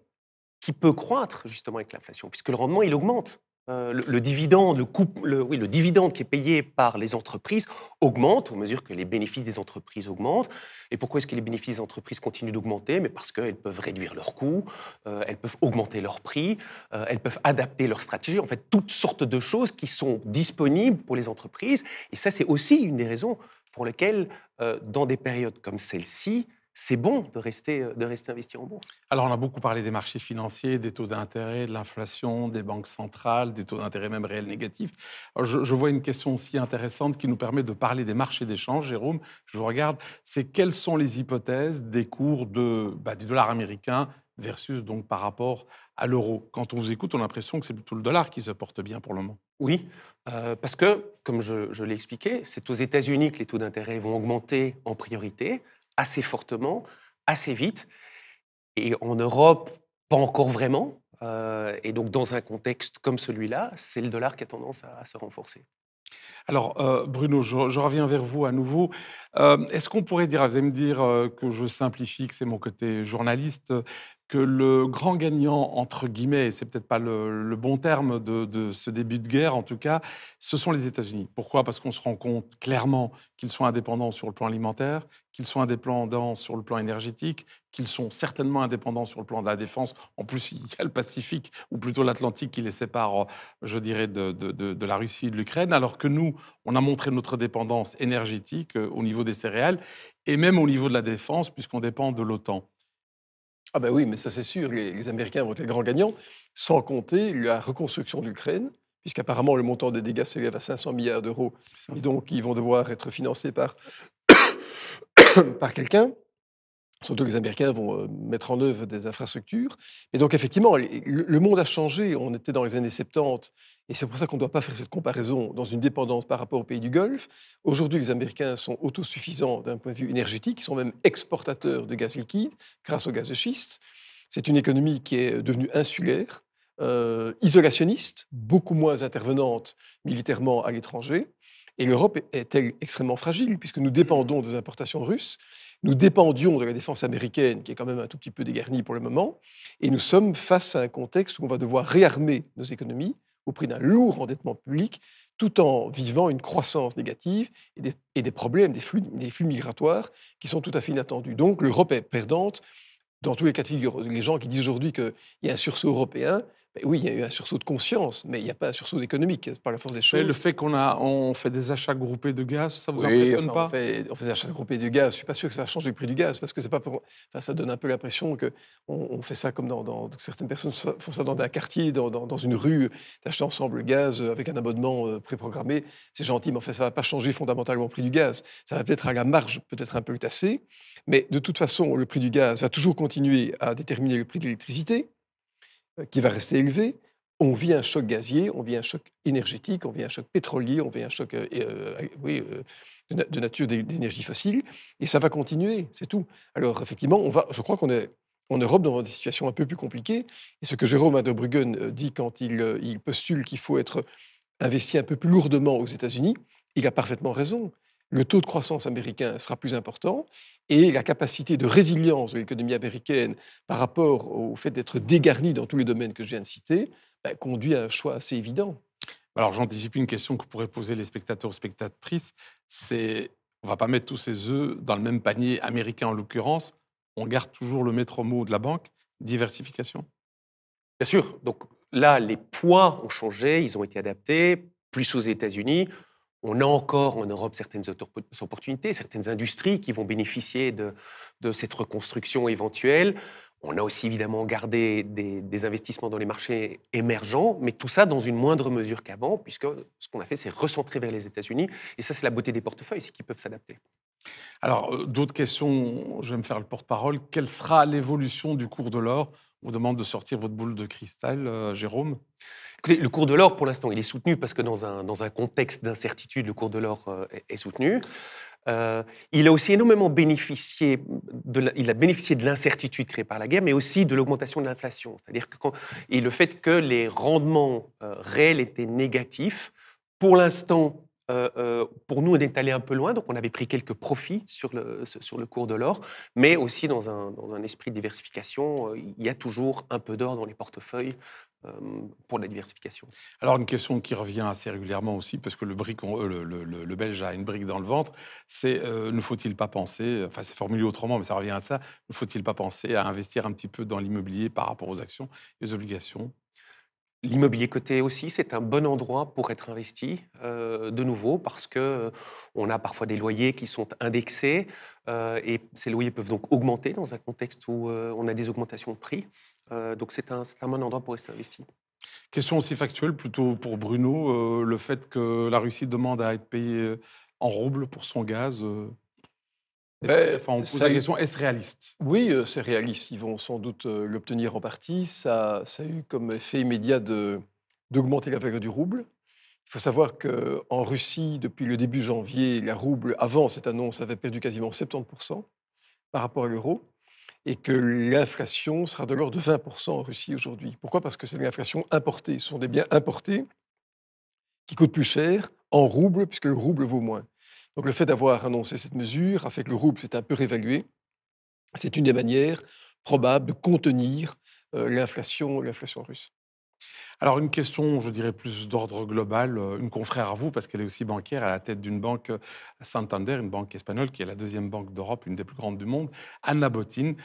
qui peut croître justement avec l'inflation, puisque le rendement, il augmente. Euh, le, dividende, le, dividende qui est payé par les entreprises augmente au mesure que les bénéfices des entreprises augmentent. Et pourquoi est-ce que les bénéfices des entreprises continuent d'augmenter Mais parce qu'elles peuvent réduire leurs coûts, euh, elles peuvent augmenter leurs prix, euh, elles peuvent adapter leur stratégie. En fait, toutes sortes de choses qui sont disponibles pour les entreprises. Et ça, c'est aussi une des raisons pour lesquelles, dans des périodes comme celle-ci, c'est bon de rester, euh, de rester investi en bourse. Alors, on a beaucoup parlé des marchés financiers, des taux d'intérêt, de l'inflation, des banques centrales, des taux d'intérêt même réels négatifs. Je, vois une question aussi intéressante qui nous permet de parler des marchés d'échange. Jérôme, je vous regarde. C'est quelles sont les hypothèses des cours de, bah, du dollar américain versus donc par rapport à l'euro Quand on vous écoute, on a l'impression que c'est plutôt le dollar qui se porte bien pour le moment. Oui, euh, parce que, comme je l'ai expliqué, c'est aux États-Unis que les taux d'intérêt vont augmenter en priorité assez fortement, assez vite. Et en Europe, pas encore vraiment. Euh, et donc, dans un contexte comme celui-là, c'est le dollar qui a tendance à, se renforcer. Alors, euh, Bruno, je, reviens vers vous à nouveau. Euh, est-ce qu'on pourrait dire, vous allez me dire que je simplifie, que c'est mon côté journaliste, que le grand gagnant, entre guillemets, c'est peut-être pas le, bon terme de, ce début de guerre, en tout cas, ce sont les États-Unis. Pourquoi Parce qu'on se rend compte clairement qu'ils sont indépendants sur le plan alimentaire, qu'ils sont indépendants sur le plan énergétique, qu'ils sont certainement indépendants sur le plan de la défense. En plus, il y a le Pacifique, ou plutôt l'Atlantique, qui les sépare, je dirais, de la Russie et de l'Ukraine, alors que nous, on a montré notre dépendance énergétique euh, au niveau des céréales, et même au niveau de la défense, puisqu'on dépend de l'OTAN. Ah ben oui, mais ça c'est sûr, les, Américains vont être les grands gagnants, sans compter la reconstruction de l'Ukraine, puisqu'apparemment le montant des dégâts s'élève à 500 milliards d'euros, disons donc ils vont devoir être financés par, <coughs> par quelqu'un. Surtout que les Américains vont euh, mettre en œuvre des infrastructures. Et donc, effectivement, le monde a changé. On était dans les années 70, et c'est pour ça qu'on ne doit pas faire cette comparaison dans une dépendance par rapport aux pays du Golfe. Aujourd'hui, les Américains sont autosuffisants d'un point de vue énergétique, ils sont même exportateurs de gaz liquide grâce au gaz de schiste. C'est une économie qui est devenue insulaire, euh, isolationniste, beaucoup moins intervenante militairement à l'étranger. Et l'Europe est-elle extrêmement fragile, puisque nous dépendons des importations russes, nous dépendions de la défense américaine, qui est quand même un tout petit peu dégarnie pour le moment, et nous sommes face à un contexte où on va devoir réarmer nos économies au prix d'un lourd endettement public, tout en vivant une croissance négative et des, problèmes, des flux, des flux migratoires qui sont tout à fait inattendus. Donc l'Europe est perdante dans tous les cas de figure. Les gens qui disent aujourd'hui qu'il y a un sursaut européen, oui, il y a eu un sursaut de conscience, mais il n'y a pas un sursaut économique par la force des choses. le fait qu'on a, on fait des achats groupés de gaz, ça vous impressionne pas on fait, on fait, des achats groupés de gaz. Je suis pas sûr que ça change le prix du gaz parce que c'est pas pour, enfin, ça donne un peu l'impression que on, fait ça comme dans, certaines personnes font ça dans un quartier, dans, une rue, d'acheter ensemble le gaz euh, avec un abonnement euh, préprogrammé. C'est gentil, mais fait, ça va pas changer fondamentalement le prix du gaz. Ça va peut-être à la marge, peut-être un peu le tasser, mais de toute façon, le prix du gaz va toujours continuer à déterminer le prix de l'électricité euh, qui va rester élevé. On vit un choc gazier, on vit un choc énergétique, on vit un choc pétrolier, on vit un choc euh, euh, de, nature d'énergie fossile, et ça va continuer, c'est tout. Alors effectivement, on va, je crois qu'on est en Europe dans des situations un peu plus compliquées, et ce que Jérôme Adobruggen dit quand il, il postule qu'il faut être investi un peu plus lourdement aux États-Unis, il a parfaitement raison le taux de croissance américain sera plus important et la capacité de résilience de l'économie américaine par rapport au fait d'être dégarnie dans tous les domaines que je viens de citer bah, conduit à un choix assez évident. Alors j'anticipe une question que pourraient poser les spectateurs ou spectatrices, c'est on va pas mettre tous ses œufs dans le même panier américain en l'occurrence, on garde toujours le maître mot de la banque, diversification. Bien sûr, donc là les poids ont changé, ils ont été adaptés, plus aux États-Unis, on a encore en Europe certaines opportunités, certaines industries qui vont bénéficier de, cette reconstruction éventuelle. On a aussi évidemment gardé des, des, investissements dans les marchés émergents, mais tout ça dans une moindre mesure qu'avant, puisque ce qu'on a fait, c'est recentrer vers les États-Unis. Et ça, c'est la beauté des portefeuilles, c'est qu'ils peuvent s'adapter. Alors, euh, d'autres questions, je vais me faire le porte-parole. Quelle sera l'évolution du cours de l'or On vous demande de sortir votre boule de cristal, euh, Jérôme le cours de l'or, pour l'instant, il est soutenu parce que dans un, dans un contexte d'incertitude, le cours de l'or euh, est, soutenu. Euh, il a aussi énormément bénéficié de il a bénéficié de l'incertitude créée par la guerre, mais aussi de l'augmentation de l'inflation. C'est-à-dire que et le fait que les rendements euh, réels étaient négatifs. Pour l'instant, pour nous, on est allé un peu loin, donc on avait pris quelques profits sur le, sur le cours de l'or, mais aussi dans un, dans un, esprit de diversification, il y a toujours un peu d'or dans les portefeuilles pour la diversification. Alors une question qui revient assez régulièrement aussi, parce que le, euh, Belge a une brique dans le ventre, c'est euh, ne faut-il pas penser, enfin c'est formulé autrement, mais ça revient à ça, ne faut-il pas penser à investir un petit peu dans l'immobilier par rapport aux actions et aux obligations L'immobilier coté aussi, c'est un bon endroit pour être investi euh, de nouveau parce qu'on euh, a parfois des loyers qui sont indexés euh, et ces loyers peuvent donc augmenter dans un contexte où on a des augmentations de prix. donc c'est un, un, bon endroit pour rester investi. Question aussi factuelle plutôt pour Bruno, le fait que la Russie demande à être payée en rouble pour son gaz, ben, on la question, est-ce réaliste Oui, euh, c'est réaliste. Ils vont sans doute euh, l'obtenir en partie. Ça, ça, a eu comme effet immédiat d'augmenter la valeur du rouble. Il faut savoir qu'en Russie, depuis le début janvier, la rouble, avant cette annonce, avait perdu quasiment 70% par rapport à l'euro et que l'inflation sera de l'ordre de 20% en Russie aujourd'hui. Pourquoi Parce que c'est une inflation importée. Ce sont des biens importés qui coûtent plus cher en rouble puisque le rouble vaut moins. Donc le fait d'avoir annoncé cette mesure a fait que le rouble s'est un peu réévalué. C'est une des manières probables de contenir euh, l'inflation, l'inflation russe. Alors une question, je dirais plus d'ordre global, euh, une confrère à vous, parce qu'elle est aussi bancaire, à la tête d'une banque euh, Santander, une banque espagnole qui est la deuxième banque d'Europe, une des plus grandes du monde, Anna Bottin,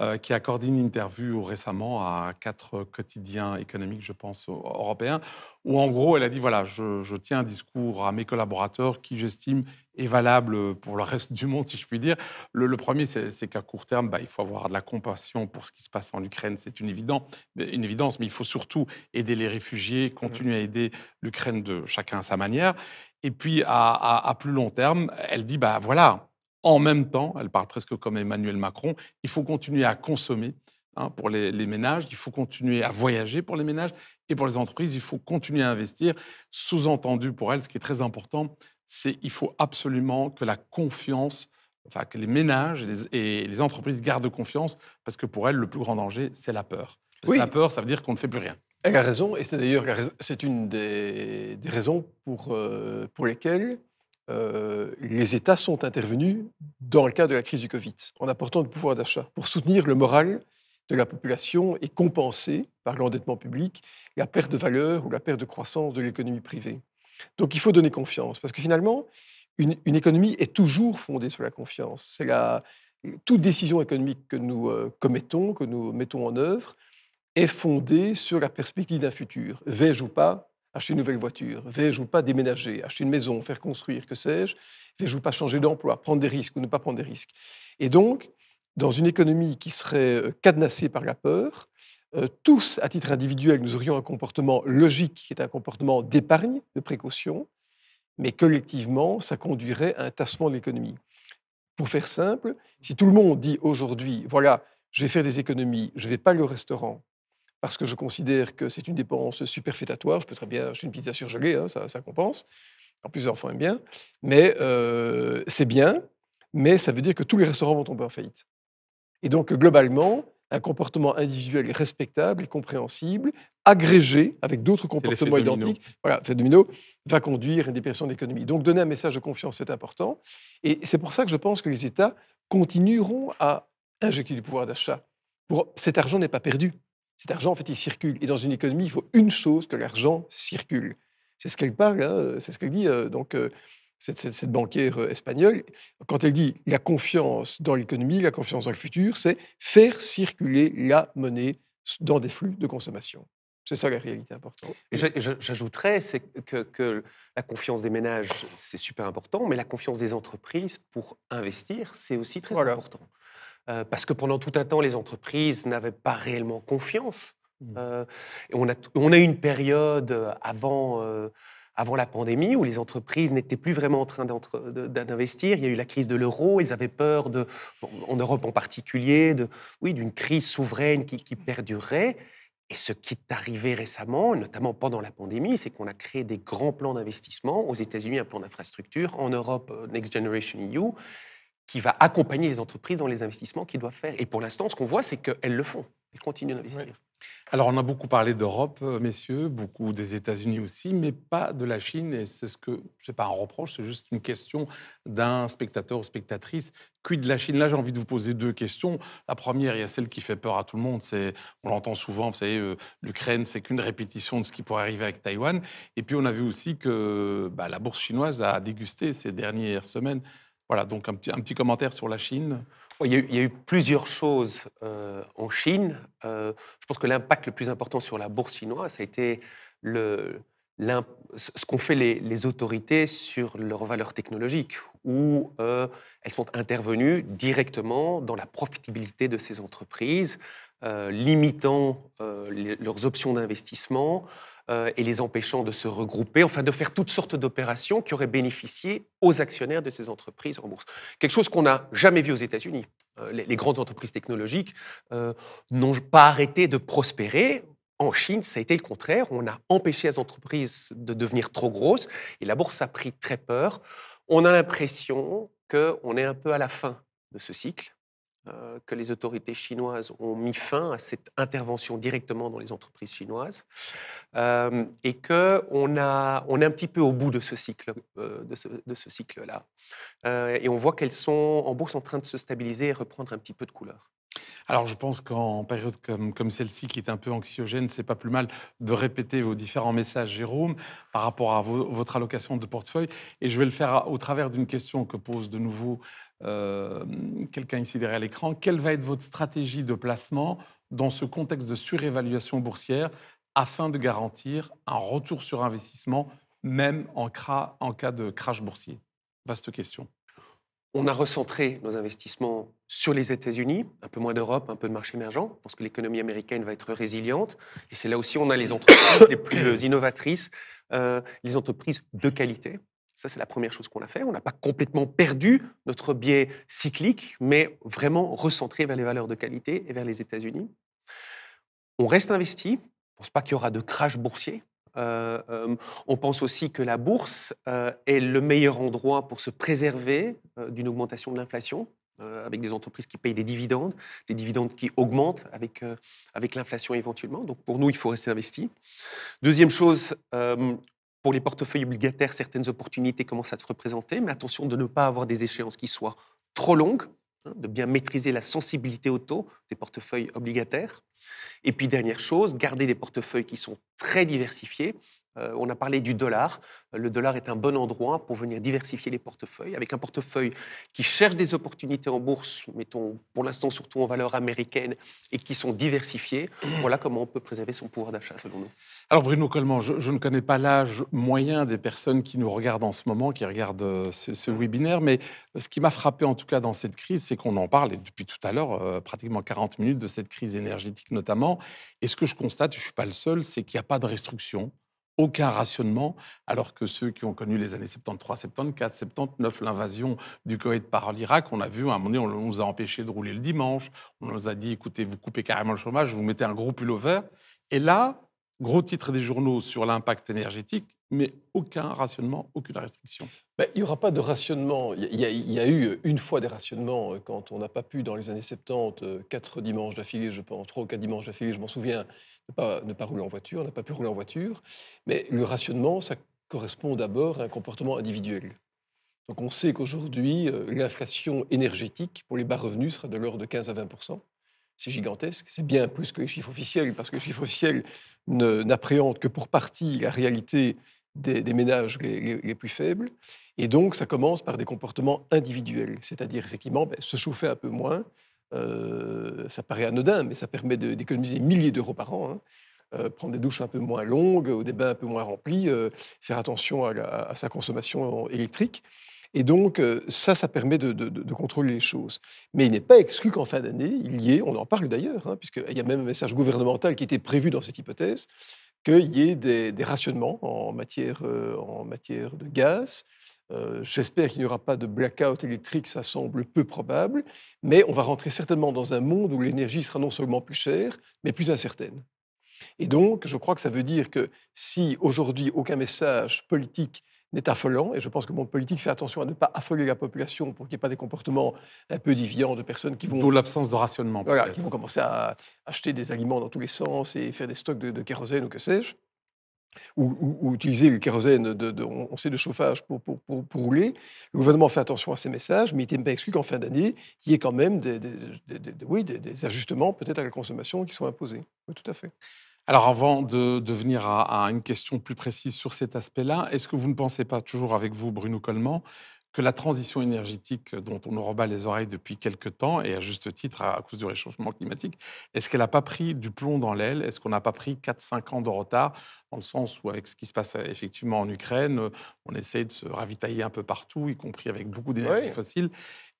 euh, qui a accordé une interview récemment à quatre quotidiens économiques, je pense, européens, où en gros elle a dit, voilà, je, tiens un discours à mes collaborateurs qui j'estime est valable pour le reste du monde, si je puis dire. Le, premier, c'est qu'à court terme, bah, il faut avoir de la compassion pour ce qui se passe en Ukraine, c'est une, une évidence, mais il faut surtout aider les les réfugiés, mmh continuer à aider l'Ukraine de chacun à sa manière. Et puis, à, plus long terme, elle dit, bah voilà, en même temps, elle parle presque comme Emmanuel Macron, il faut continuer à consommer hein, pour les, ménages, il faut continuer à voyager pour les ménages, et pour les entreprises, il faut continuer à investir. Sous-entendu pour elle, ce qui est très important, c'est il faut absolument que la confiance enfin, que les ménages et les, entreprises gardent confiance, parce que pour elles, le plus grand danger, c'est la peur. la peur, ça veut dire qu'on ne fait plus rien. Elle a raison, et c'est d'ailleurs c'est une des, raisons pour, euh, lesquelles euh, les États sont intervenus dans le cas de la crise du Covid, en apportant du pouvoir d'achat, pour soutenir le moral de la population et compenser, par l'endettement public, la perte de valeur ou la perte de croissance de l'économie privée. Donc il faut donner confiance, parce que finalement, une, économie est toujours fondée sur la confiance. C'est la, toute décision économique que nous euh, commettons, que nous mettons en œuvre, est fondée sur la perspective d'un futur. Vais-je ou pas acheter une nouvelle voiture Vais-je ou pas déménager Acheter une maison Faire construire Que sais-je Vais-je ou pas changer d'emploi Prendre des risques ou ne pas prendre des risques Et donc, dans une économie qui serait euh, cadenassée par la peur, euh, tous, à titre individuel, nous aurions un comportement logique qui est un comportement d'épargne, de précaution, mais collectivement, ça conduirait à un tassement de l'économie. Pour faire simple, si tout le monde dit aujourd'hui, voilà, je vais faire des économies, je ne vais pas aller au restaurant, parce que je considère que c'est une dépense superfétatoire. Je peux très bien acheter une pizza surgelée, hein, ça, compense. En plus, les enfants aiment bien. Mais euh, c'est bien, mais ça veut dire que tous les restaurants vont tomber en faillite. Et donc, globalement, un comportement individuel respectable et compréhensible, agrégé avec d'autres comportements identiques, voilà, fait domino, va conduire à une dépression de Donc donner un message de confiance, c'est important. Et c'est pour ça que je pense que les États continueront à injecter du pouvoir d'achat. Pour, cet argent n'est pas perdu. Cet argent, en fait, il circule. Et dans une économie, il faut une chose, que l'argent circule. C'est ce qu'elle parle, hein, c'est ce qu'elle dit, euh, donc, euh, cette, cette, banquière euh, espagnole. Quand elle dit la confiance dans l'économie, la confiance dans le futur, c'est faire circuler la monnaie dans des flux de consommation. C'est ça la réalité importante. J'ajouterais que, que la confiance des ménages, c'est super important, mais la confiance des entreprises pour investir, c'est aussi très important. Euh, parce que pendant tout un temps, les entreprises n'avaient pas réellement confiance. Mmh. Euh, on, a, eu une période euh, avant, la pandémie où les entreprises n'étaient plus vraiment en train d'investir. Il y a eu la crise de l'euro, ils avaient peur, de, en Europe en particulier, de, oui, d'une crise souveraine qui, qui perdurerait. Et ce qui est arrivé récemment, notamment pendant la pandémie, c'est qu'on a créé des grands plans d'investissement aux États-Unis, un plan d'infrastructure, en Europe, Next Generation EU qui va accompagner les entreprises dans les investissements qu'ils doivent faire. Et pour l'instant, ce qu'on voit, c'est qu'elles le font. Elles continuent d'investir. Alors, on a beaucoup parlé d'Europe, euh, messieurs, beaucoup des États-Unis aussi, mais pas de la Chine. Et c'est ce que, c'est pas un reproche, c'est juste une question d'un spectateur ou spectatrice. Quid de la Chine Là, j'ai envie de vous poser deux questions. La première, il y a celle qui fait peur à tout le monde. C'est, on l'entend souvent, vous savez, euh, l'Ukraine, c'est qu'une répétition de ce qui pourrait arriver avec Taïwan. Et puis, on a vu aussi que bah, la bourse chinoise a dégusté ces dernières semaines voilà, donc un petit, un petit commentaire sur la Chine. Il y, a eu, plusieurs choses euh, en Chine. Euh, je pense que l'impact le plus important sur la bourse chinoise, ça a été le, ce qu'ont fait les, autorités sur leurs valeurs technologiques, où euh, elles sont intervenues directement dans la profitabilité de ces entreprises, limitant leurs options d'investissement, euh, et les empêchant de se regrouper, enfin de faire toutes sortes d'opérations qui auraient bénéficié aux actionnaires de ces entreprises en bourse. Quelque chose qu'on n'a jamais vu aux États-Unis. Euh, les, grandes entreprises technologiques euh, n'ont pas arrêté de prospérer. En Chine, ça a été le contraire. On a empêché les entreprises de devenir trop grosses et la bourse a pris très peur. On a l'impression qu'on est un peu à la fin de ce cycle euh, que les autorités chinoises ont mis fin à cette intervention directement dans les entreprises chinoises euh, et qu'on a, on est un petit peu au bout de ce, cycle, euh, de, ce, cycle-là. et on voit qu'elles sont en bourse en train de se stabiliser et reprendre un petit peu de couleur. Alors, je pense qu'en période comme, celle-ci, qui est un peu anxiogène, c'est pas plus mal de répéter vos différents messages, Jérôme, par rapport à votre allocation de portefeuille. Et je vais le faire au travers d'une question que pose de nouveau euh, quelqu'un ici derrière l'écran, quelle va être votre stratégie de placement dans ce contexte de surévaluation boursière afin de garantir un retour sur investissement, même en, en cas de crash boursier Vaste question. On a recentré nos investissements sur les États-Unis, un peu moins d'Europe, un peu de marché émergent, parce que l'économie américaine va être résiliente. Et c'est là aussi on a les entreprises les plus euh, innovatrices, euh, les entreprises de qualité. Ça, c'est la première chose qu'on a fait. On n'a pas complètement perdu notre biais cyclique, mais vraiment recentré vers les valeurs de qualité et vers les États-Unis. On reste investi. On ne pense pas qu'il y aura de crash boursier. Euh, euh, on pense aussi que la bourse euh, est le meilleur endroit pour se préserver d'une augmentation de l'inflation, avec des entreprises qui payent des dividendes, des dividendes qui augmentent avec, avec l'inflation éventuellement. Donc pour nous, il faut rester investi. Deuxième chose, pour les portefeuilles obligataires, certaines opportunités commencent à se représenter, mais attention de ne pas avoir des échéances qui soient trop longues, hein, de bien maîtriser la sensibilité au taux des portefeuilles obligataires. Et puis, dernière chose, garder des portefeuilles qui sont très diversifiés euh, on a parlé du dollar. Le dollar est un bon endroit pour venir diversifier les portefeuilles, avec un portefeuille qui cherche des opportunités en bourse, mettons pour l'instant surtout en valeur américaine, et qui sont diversifiées. <clears throat> Voilà comment on peut préserver son pouvoir d'achat, selon nous. Alors Bruno Coleman, je, ne connais pas l'âge moyen des personnes qui nous regardent en ce moment, qui regardent euh, ce, webinaire, mais ce qui m'a frappé en tout cas dans cette crise, c'est qu'on en parle, et depuis tout à l'heure, euh, pratiquement 40 minutes de cette crise énergétique notamment, et ce que je constate, je ne suis pas le seul, c'est qu'il n'y a pas de restrictions aucun rationnement, alors que ceux qui ont connu les années 73, 74, 79, l'invasion du Koweït par l'Irak, on a vu, à un moment donné, on, nous a empêchés de rouler le dimanche, on nous a dit, écoutez, vous coupez carrément le chômage, vous mettez un gros pull vert. Et là, gros titres des journaux sur l'impact énergétique, mais aucun rationnement, aucune restriction. il n'y aura pas de rationnement. Il y, a, eu une fois des rationnements euh, quand on n'a pas pu, dans les années 70, euh, quatre dimanches d'affilée, je pense, trois ou quatre dimanches d'affilée, je m'en souviens, ne pas, ne pas rouler en voiture, on n'a pas pu rouler en voiture. Mais le rationnement, ça correspond d'abord à un comportement individuel. Donc on sait qu'aujourd'hui, euh, l'inflation énergétique pour les bas revenus sera de l'ordre de 15 à 20 c'est gigantesque. C'est bien plus que les chiffres officiels, parce que les chiffres officiels n'appréhendent que pour partie la réalité des, ménages les, plus faibles. Et donc, ça commence par des comportements individuels, c'est-à-dire effectivement ben, se chauffer un peu moins. Euh, ça paraît anodin, mais ça permet d'économiser des milliers d'euros par an. Hein. Euh, prendre des douches un peu moins longues, euh, ou des bains un peu moins remplis, faire attention à sa consommation électrique. Et donc, euh, ça, ça permet de, contrôler les choses. Mais il n'est pas exclu qu'en fin d'année, il y ait, on en parle d'ailleurs, hein, puisqu'il y a même un message gouvernemental qui était prévu dans cette hypothèse, qu'il y ait des, rationnements en matière, euh, en matière de gaz. Euh, j'espère qu'il n'y aura pas de blackout électrique, ça semble peu probable, mais on va rentrer certainement dans un monde où l'énergie sera non seulement plus chère, mais plus incertaine. Et donc, je crois que ça veut dire que si aujourd'hui aucun message politique n'est affolant. Et je pense que mon politique fait attention à ne pas affoler la population pour qu'il n'y ait pas des comportements un peu diviants de personnes qui vont. D'où l'absence de rationnement. Voilà, qui vont commencer à acheter des aliments dans tous les sens et faire des stocks de, kérosène ou que sais-je. Ou, utiliser le kérosène, de, on sait, de chauffage pour, pour, pour, rouler. Le gouvernement fait attention à ces messages, mais il n'est pas exclu qu'en fin d'année, il y ait quand même des, des, des ajustements peut-être à la consommation qui sont imposés. Oui, tout à fait. Alors avant de, de venir à, une question plus précise sur cet aspect-là, est-ce que vous ne pensez pas toujours avec vous, Bruno Coleman, que la transition énergétique euh, dont on nous rebat les oreilles depuis quelque temps, et à juste titre à, cause du réchauffement climatique, est-ce qu'elle n'a pas pris du plomb dans l'aile Est-ce qu'on n'a pas pris 4-5 ans de retard Dans le sens où avec ce qui se passe euh, effectivement en Ukraine, euh, on essaie de se ravitailler un peu partout, y compris avec beaucoup d'énergie fossile.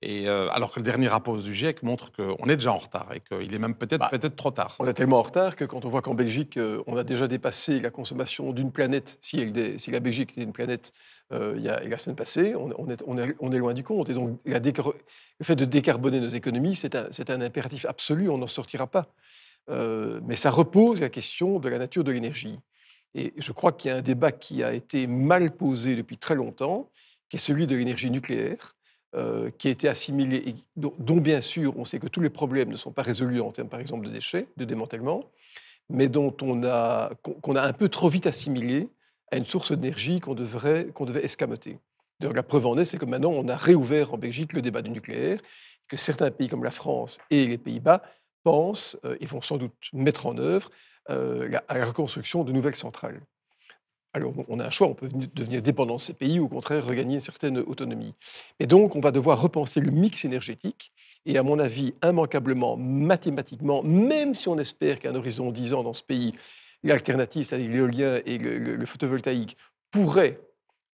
Euh, alors que le dernier rapport du GIEC montre qu'on est déjà en retard et qu'il est même peut-être bah, peut-être trop tard. On est tellement en retard que quand on voit qu'en Belgique, euh, on a déjà dépassé la consommation d'une planète, si, si, la Belgique était une planète euh, il y a, la semaine passée, on, est, loin du compte. Et donc le fait de décarboner nos économies, c'est un, un, impératif absolu, on n'en sortira pas. mais ça repose la question de la nature de l'énergie. Et je crois qu'il y a un débat qui a été mal posé depuis très longtemps, qui est celui de l'énergie nucléaire euh, qui a été assimilée, et dont, bien sûr on sait que tous les problèmes ne sont pas résolus en termes par exemple de déchets, de démantèlement, mais dont on a, qu'on a un peu trop vite assimilé à une source d'énergie qu'on devrait, qu'on devait escamoter. la preuve en est, c'est que maintenant on a réouvert en Belgique le débat du nucléaire, que certains pays comme la France et les Pays-Bas pensent euh, et vont sans doute mettre en œuvre à euh, la reconstruction de nouvelles centrales. Alors, on a un choix, on peut devenir dépendant de ces pays ou au contraire regagner une certaine autonomie. Et donc, on va devoir repenser le mix énergétique. Et à mon avis, immanquablement, mathématiquement, même si on espère qu'à un horizon de 10 ans dans ce pays, l'alternative, c'est-à-dire l'éolien et le, photovoltaïque, pourrait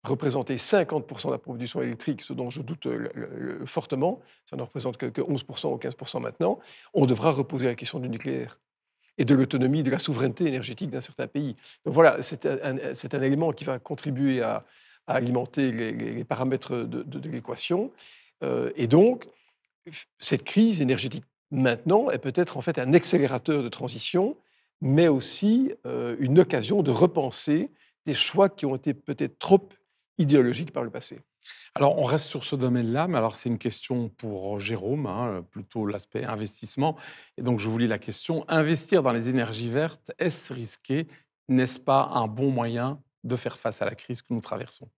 représenter 50% de la production électrique, ce dont je doute euh, fortement, ça ne représente que 11% ou 15% maintenant, on devra reposer la question du nucléaire et de l'autonomie, de la souveraineté énergétique d'un certain pays. Donc voilà, c'est un, élément qui va contribuer à, alimenter les, paramètres de, l'équation. Euh, et donc, cette crise énergétique maintenant est peut-être en fait un accélérateur de transition, mais aussi euh, une occasion de repenser des choix qui ont été peut-être trop idéologiques par le passé. Alors, on reste sur ce domaine-là, mais alors c'est une question pour euh, Jérôme, hein, euh, plutôt l'aspect investissement. Et donc, je vous lis la question. Investir dans les énergies vertes, est-ce risqué N'est-ce pas un bon moyen de faire face à la crise que nous traversons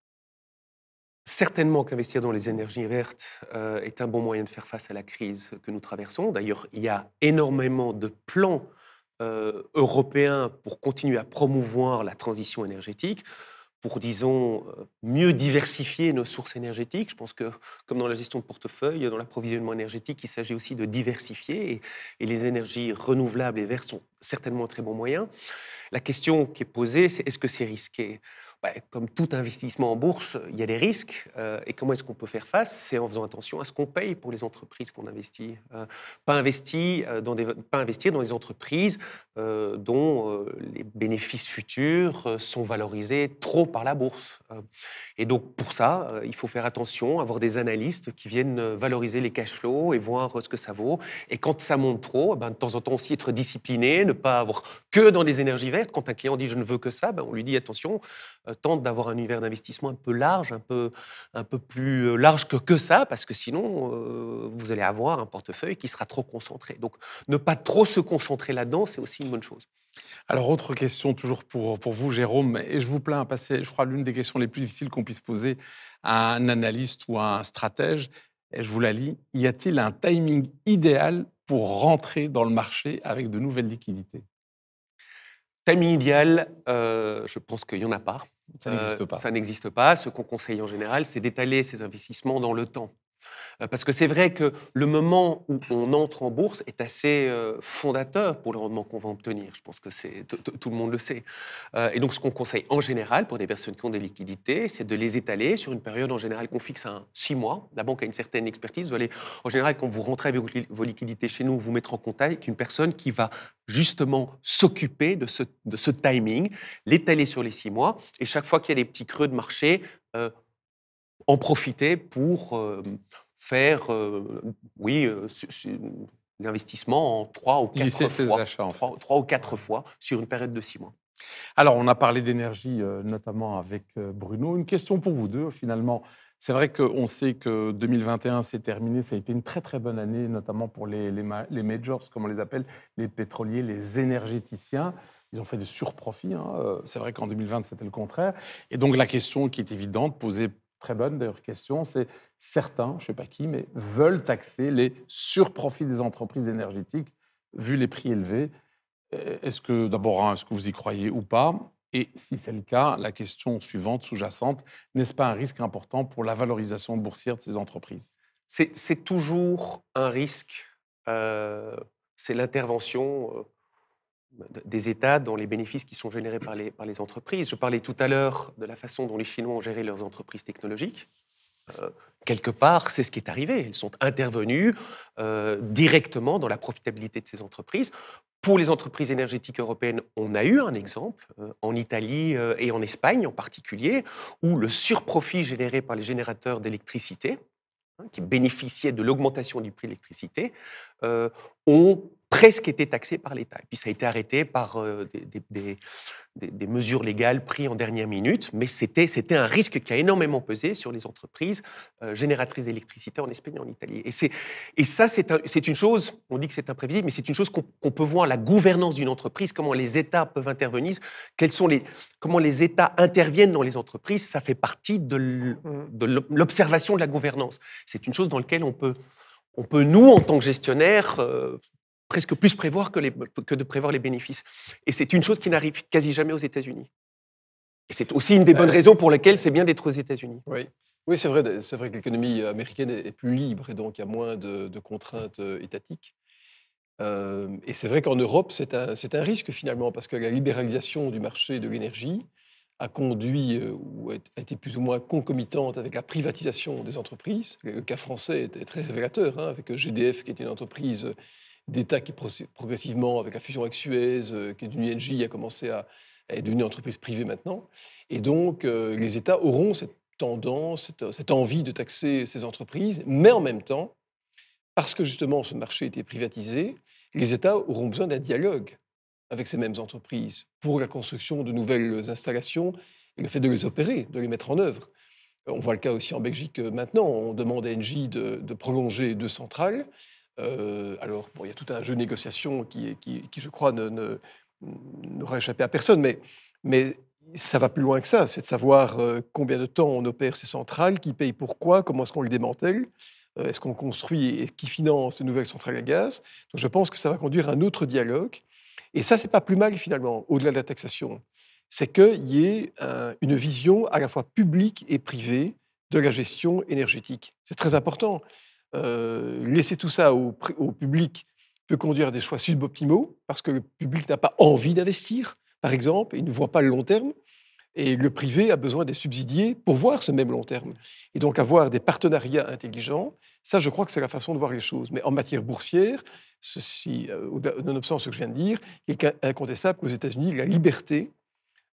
Certainement qu'investir dans les énergies vertes euh, est un bon moyen de faire face à la crise que nous traversons. D'ailleurs, il y a énormément de plans européens pour continuer à promouvoir la transition énergétique pour, disons, euh, mieux diversifier nos sources énergétiques. Je pense que, comme dans la gestion de portefeuille, dans l'approvisionnement énergétique, il s'agit aussi de diversifier, et, les énergies renouvelables et vertes sont certainement un très bon moyen. La question qui est posée, c'est est-ce que c'est risqué bah, comme tout investissement en bourse, il y a des risques. Euh, et comment est-ce qu'on peut faire face C'est en faisant attention à ce qu'on paye pour les entreprises qu'on investit. Euh, pas, investi euh, dans des, pas investir dans des entreprises dont les bénéfices futurs sont valorisés trop par la bourse. et donc pour ça, il faut faire attention, avoir des analystes qui viennent valoriser les cash flows et voir ce que ça vaut. Et quand ça monte trop, eh ben, de temps en temps aussi être discipliné, ne pas avoir que dans des énergies vertes. Quand un client dit je ne veux que ça, ben, on lui dit attention euh, tente d'avoir un univers d'investissement un peu large, un peu, un peu plus euh, large que, que ça, parce que sinon, euh, vous allez avoir un portefeuille qui sera trop concentré. Donc, ne pas trop se concentrer là-dedans, c'est aussi une bonne chose. Alors, autre question, toujours pour, pour vous, Jérôme, et je vous plains à passer, je crois, l'une des questions les plus difficiles qu'on puisse poser à un analyste ou à un stratège. Et je vous la lis. Y a-t-il un timing idéal pour rentrer dans le marché avec de nouvelles liquidités Timing idéal, euh, je pense qu'il n'y en a pas. Ça n'existe euh, pas. Ça n'existe pas. Ce qu'on conseille en général, c'est d'étaler ses investissements dans le temps. Euh, parce que c'est vrai que le moment où on entre en bourse est assez euh, fondateur pour le rendement qu'on va obtenir. Je pense que c'est tout le monde le sait. Euh, et donc, ce qu'on conseille en général pour des personnes qui ont des liquidités, c'est de les étaler sur une période en général qu'on fixe à six mois. La banque a une certaine expertise. Vous allez, en général, quand vous rentrez avec vos liquidités chez nous, vous mettre en contact avec une personne qui va justement s'occuper de ce, timing, l'étaler sur les six mois. Et chaque fois qu'il y a des petits creux de marché, en profiter pour euh, faire, euh, oui, euh, l'investissement en trois ou quatre fois, ou quatre fois sur une période de six mois. Alors, on a parlé d'énergie, notamment avec Bruno. Une question pour vous deux, finalement. C'est vrai qu'on sait que 2021 s'est terminé, ça a été une très très bonne année, notamment pour les, les, majors, comme on les appelle, les pétroliers, les énergéticiens. Ils ont fait des surprofits. Hein. C'est vrai qu'en 2020, c'était le contraire. Et donc la question qui est évidente, posée très bonne d'ailleurs question, c'est certains, je ne sais pas qui, mais veulent taxer les surprofits des entreprises énergétiques vu les prix élevés. Euh, est-ce que d'abord, hein, est-ce que vous y croyez ou pas Et si c'est le cas, la question suivante sous-jacente, n'est-ce pas un risque important pour la valorisation boursière de ces entreprises c'est, toujours un risque. Euh, c'est l'intervention euh, des États dans les bénéfices qui sont générés par les, par les entreprises. Je parlais tout à l'heure de la façon dont les Chinois ont géré leurs entreprises technologiques. Euh, quelque part, c'est ce qui est arrivé. Ils sont intervenus euh, directement dans la profitabilité de ces entreprises. Pour les entreprises énergétiques européennes, on a eu un exemple euh, en Italie et en Espagne en particulier, où le surprofit généré par les générateurs d'électricité, hein, qui bénéficiaient de l'augmentation du prix de l'électricité, ont presque été taxé par l'État. Et puis ça a été arrêté par euh, des, mesures légales prises en dernière minute, mais c'était, c'était un risque qui a énormément pesé sur les entreprises euh, génératrices d'électricité en Espagne et en Italie. Et, c'est, et ça, c'est, c'est une chose, on dit que c'est imprévisible, mais c'est une chose qu'on, peut voir, la gouvernance d'une entreprise, comment les États peuvent intervenir, quels sont les, comment les États interviennent dans les entreprises, ça fait partie de l'observation de la gouvernance. C'est une chose dans laquelle on peut on peut, nous, en tant que gestionnaire, euh, presque plus prévoir que, les, que de prévoir les bénéfices. Et c'est une chose qui n'arrive quasi jamais aux États-Unis. Et c'est aussi une des bonnes raisons pour lesquelles c'est bien d'être aux États-Unis. Oui. Oui, c'est vrai, c'est vrai que l'économie américaine est plus libre et donc il y a moins de, contraintes euh, étatiques. Euh, et c'est vrai qu'en Europe, c'est un, risque finalement, parce que la libéralisation du marché de l'énergie a conduit euh, ou a été plus ou moins concomitante avec la privatisation des entreprises. Le cas français est très révélateur, hein, avec GDF qui est une entreprise D'États qui progressivement, avec la fusion avec Suez, euh, qui est d'une NJ, a commencé à, devenir une entreprise privée maintenant. Et donc, euh, les États auront cette tendance, cette, envie de taxer ces entreprises, mais en même temps, parce que justement ce marché était privatisé, les États auront besoin d'un dialogue avec ces mêmes entreprises pour la construction de nouvelles installations et le fait de les opérer, de les mettre en œuvre. On voit le cas aussi en Belgique euh, maintenant. On demande à Engie de, de prolonger deux centrales. Euh, alors, bon, il y a tout un jeu de négociation qui, qui, qui je crois, n'aura échappé à personne, mais, mais ça va plus loin que ça. C'est de savoir euh, combien de temps on opère ces centrales, qui paye pourquoi, comment est-ce qu'on les démantèle, euh, est-ce qu'on construit et qui finance les nouvelles centrales à gaz. Donc, je pense que ça va conduire à un autre dialogue. Et ça, c'est pas plus mal, finalement, au-delà de la taxation. C'est qu'il y ait une vision à la fois publique et privée de la gestion énergétique. C'est très important. Euh, laisser tout ça au, public peut conduire à des choix suboptimaux, parce que le public n'a pas envie d'investir, par exemple, il ne voit pas le long terme. Et le privé a besoin des subsidiés pour voir ce même long terme. Et donc avoir des partenariats intelligents, ça je crois que c'est la façon de voir les choses. Mais en matière boursière, ceci, euh, nonobstant ce que je viens de dire, il est incontestable qu'aux États-Unis, la liberté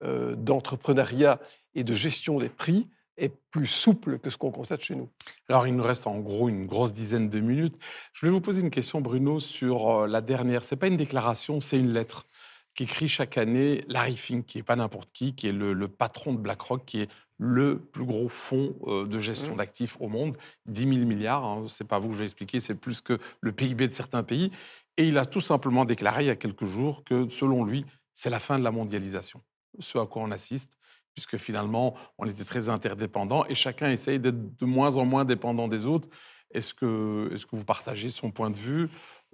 euh, d'entrepreneuriat et de gestion des prix est plus souple que ce qu'on constate chez nous. Alors, il nous reste en gros une grosse dizaine de minutes. Je voulais vous poser une question, Bruno, sur euh, la dernière. Ce n'est pas une déclaration, c'est une lettre qu'écrit chaque année Larry Fink, qui n'est pas n'importe qui, qui est le, patron de BlackRock, qui est le plus gros fonds euh, de gestion mmh. d'actifs au monde, 10 000 milliards, hein, c'est ce n'est pas vous que je vais expliquer, c'est plus que le PIB de certains pays. Et il a tout simplement déclaré il y a quelques jours que, selon lui, c'est la fin de la mondialisation, ce à quoi on assiste puisque finalement, on était très interdépendants et chacun essaye d'être de moins en moins dépendant des autres. Est-ce que, est que vous partagez son point de vue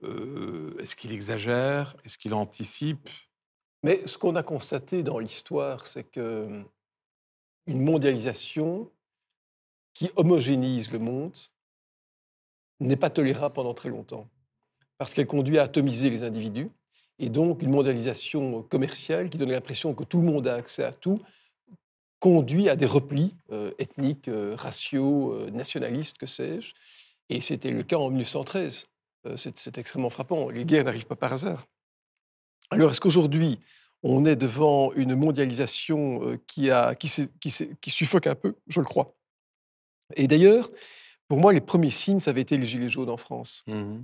euh, Est-ce qu'il exagère Est-ce qu'il anticipe Mais ce qu'on a constaté dans l'histoire, c'est que une mondialisation qui homogénise le monde n'est pas tolérable pendant très longtemps, parce qu'elle conduit à atomiser les individus, et donc une mondialisation commerciale qui donne l'impression que tout le monde a accès à tout, conduit à des replis euh, ethniques, euh, raciaux, euh, nationalistes, que sais-je. Et c'était le cas en 1913. c'est extrêmement frappant. Les guerres n'arrivent pas par hasard. Alors, est-ce qu'aujourd'hui, on est devant une mondialisation qui, a, qui, qui, suffoque un peu Je le crois. Et d'ailleurs, pour moi, les premiers signes, ça avait été les Gilets jaunes en France, mmh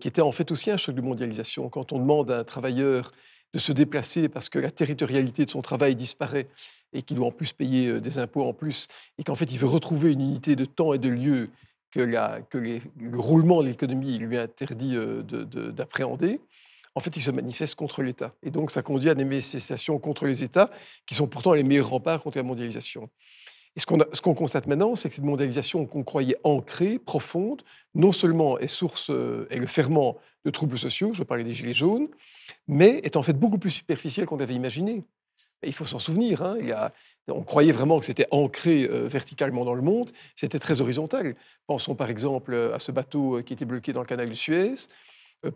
qui était en fait aussi un choc de mondialisation. Quand on demande à un travailleur de se déplacer parce que la territorialité de son travail disparaît et qu'il doit en plus payer euh, des impôts en plus, et qu'en fait il veut retrouver une unité de temps et de lieu que, la, que le roulement de l'économie lui interdit euh, d'appréhender, en fait il se manifeste contre l'État. Et donc ça conduit à des manifestations contre les États qui sont pourtant les meilleurs remparts contre la mondialisation. Et ce qu'on constate maintenant, c'est que cette mondialisation qu'on croyait ancrée, profonde, non seulement est source, et euh, le ferment de troubles sociaux, je parlais des gilets jaunes, mais est en fait beaucoup plus superficielle qu'on avait imaginé. il faut s'en souvenir, hein, on croyait vraiment que c'était ancré euh, verticalement dans le monde, c'était très horizontal. Pensons par exemple euh, à ce bateau qui était bloqué dans le canal du Suez,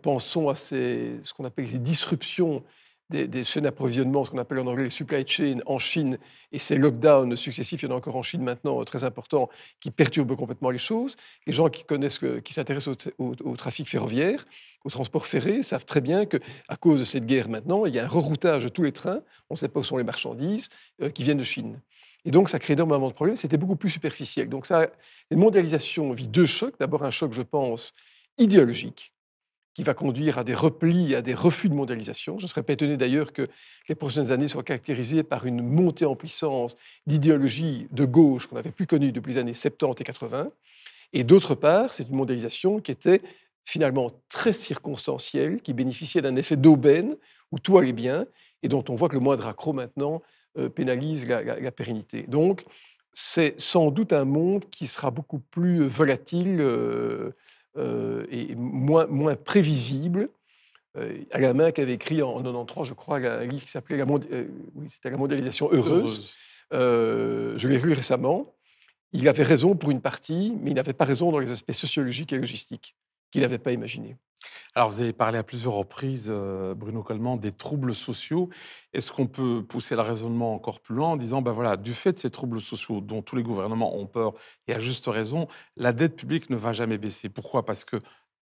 pensons à ce qu'on appelle ces disruptions des, chaînes d'approvisionnement, ce qu'on appelle en anglais les supply chain en Chine, et ces lockdowns successifs, il y en a encore en Chine maintenant, euh, très importants, qui perturbent complètement les choses. Les gens qui connaissent, euh, qui s'intéressent au, trafic ferroviaire, au transport ferré, savent très bien que à cause de cette guerre maintenant, il y a un reroutage de tous les trains. On ne sait pas où sont les marchandises euh, qui viennent de Chine. Et donc, ça crée énormément de problèmes. C'était beaucoup plus superficiel. Donc, ça, la mondialisation vit deux chocs. D'abord, un choc, je pense, idéologique, qui va conduire à des replis, à des refus de mondialisation. Je ne serais pas étonné d'ailleurs que les prochaines années soient caractérisées par une montée en puissance d'idéologies de gauche qu'on n'avait plus connues depuis les années 70 et 80. Et d'autre part, c'est une mondialisation qui était finalement très circonstancielle, qui bénéficiait d'un effet d'aubaine où tout allait bien et dont on voit que le moindre accroc maintenant euh, pénalise la, pérennité. Donc, c'est sans doute un monde qui sera beaucoup plus volatile. Euh, euh, et moins, moins prévisible. Euh, Alain qui avait écrit en 93, je crois, un livre qui s'appelait la, euh, la, mondialisation heureuse. heureuse. je l'ai lu récemment. Il avait raison pour une partie, mais il n'avait pas raison dans les aspects sociologiques et logistiques qu'il n'avait pas imaginé. Alors, vous avez parlé à plusieurs reprises, euh, Bruno Coleman, des troubles sociaux. Est-ce qu'on peut pousser le raisonnement encore plus loin en disant, ben voilà, du fait de ces troubles sociaux dont tous les gouvernements ont peur, et à juste raison, la dette publique ne va jamais baisser. Pourquoi Parce que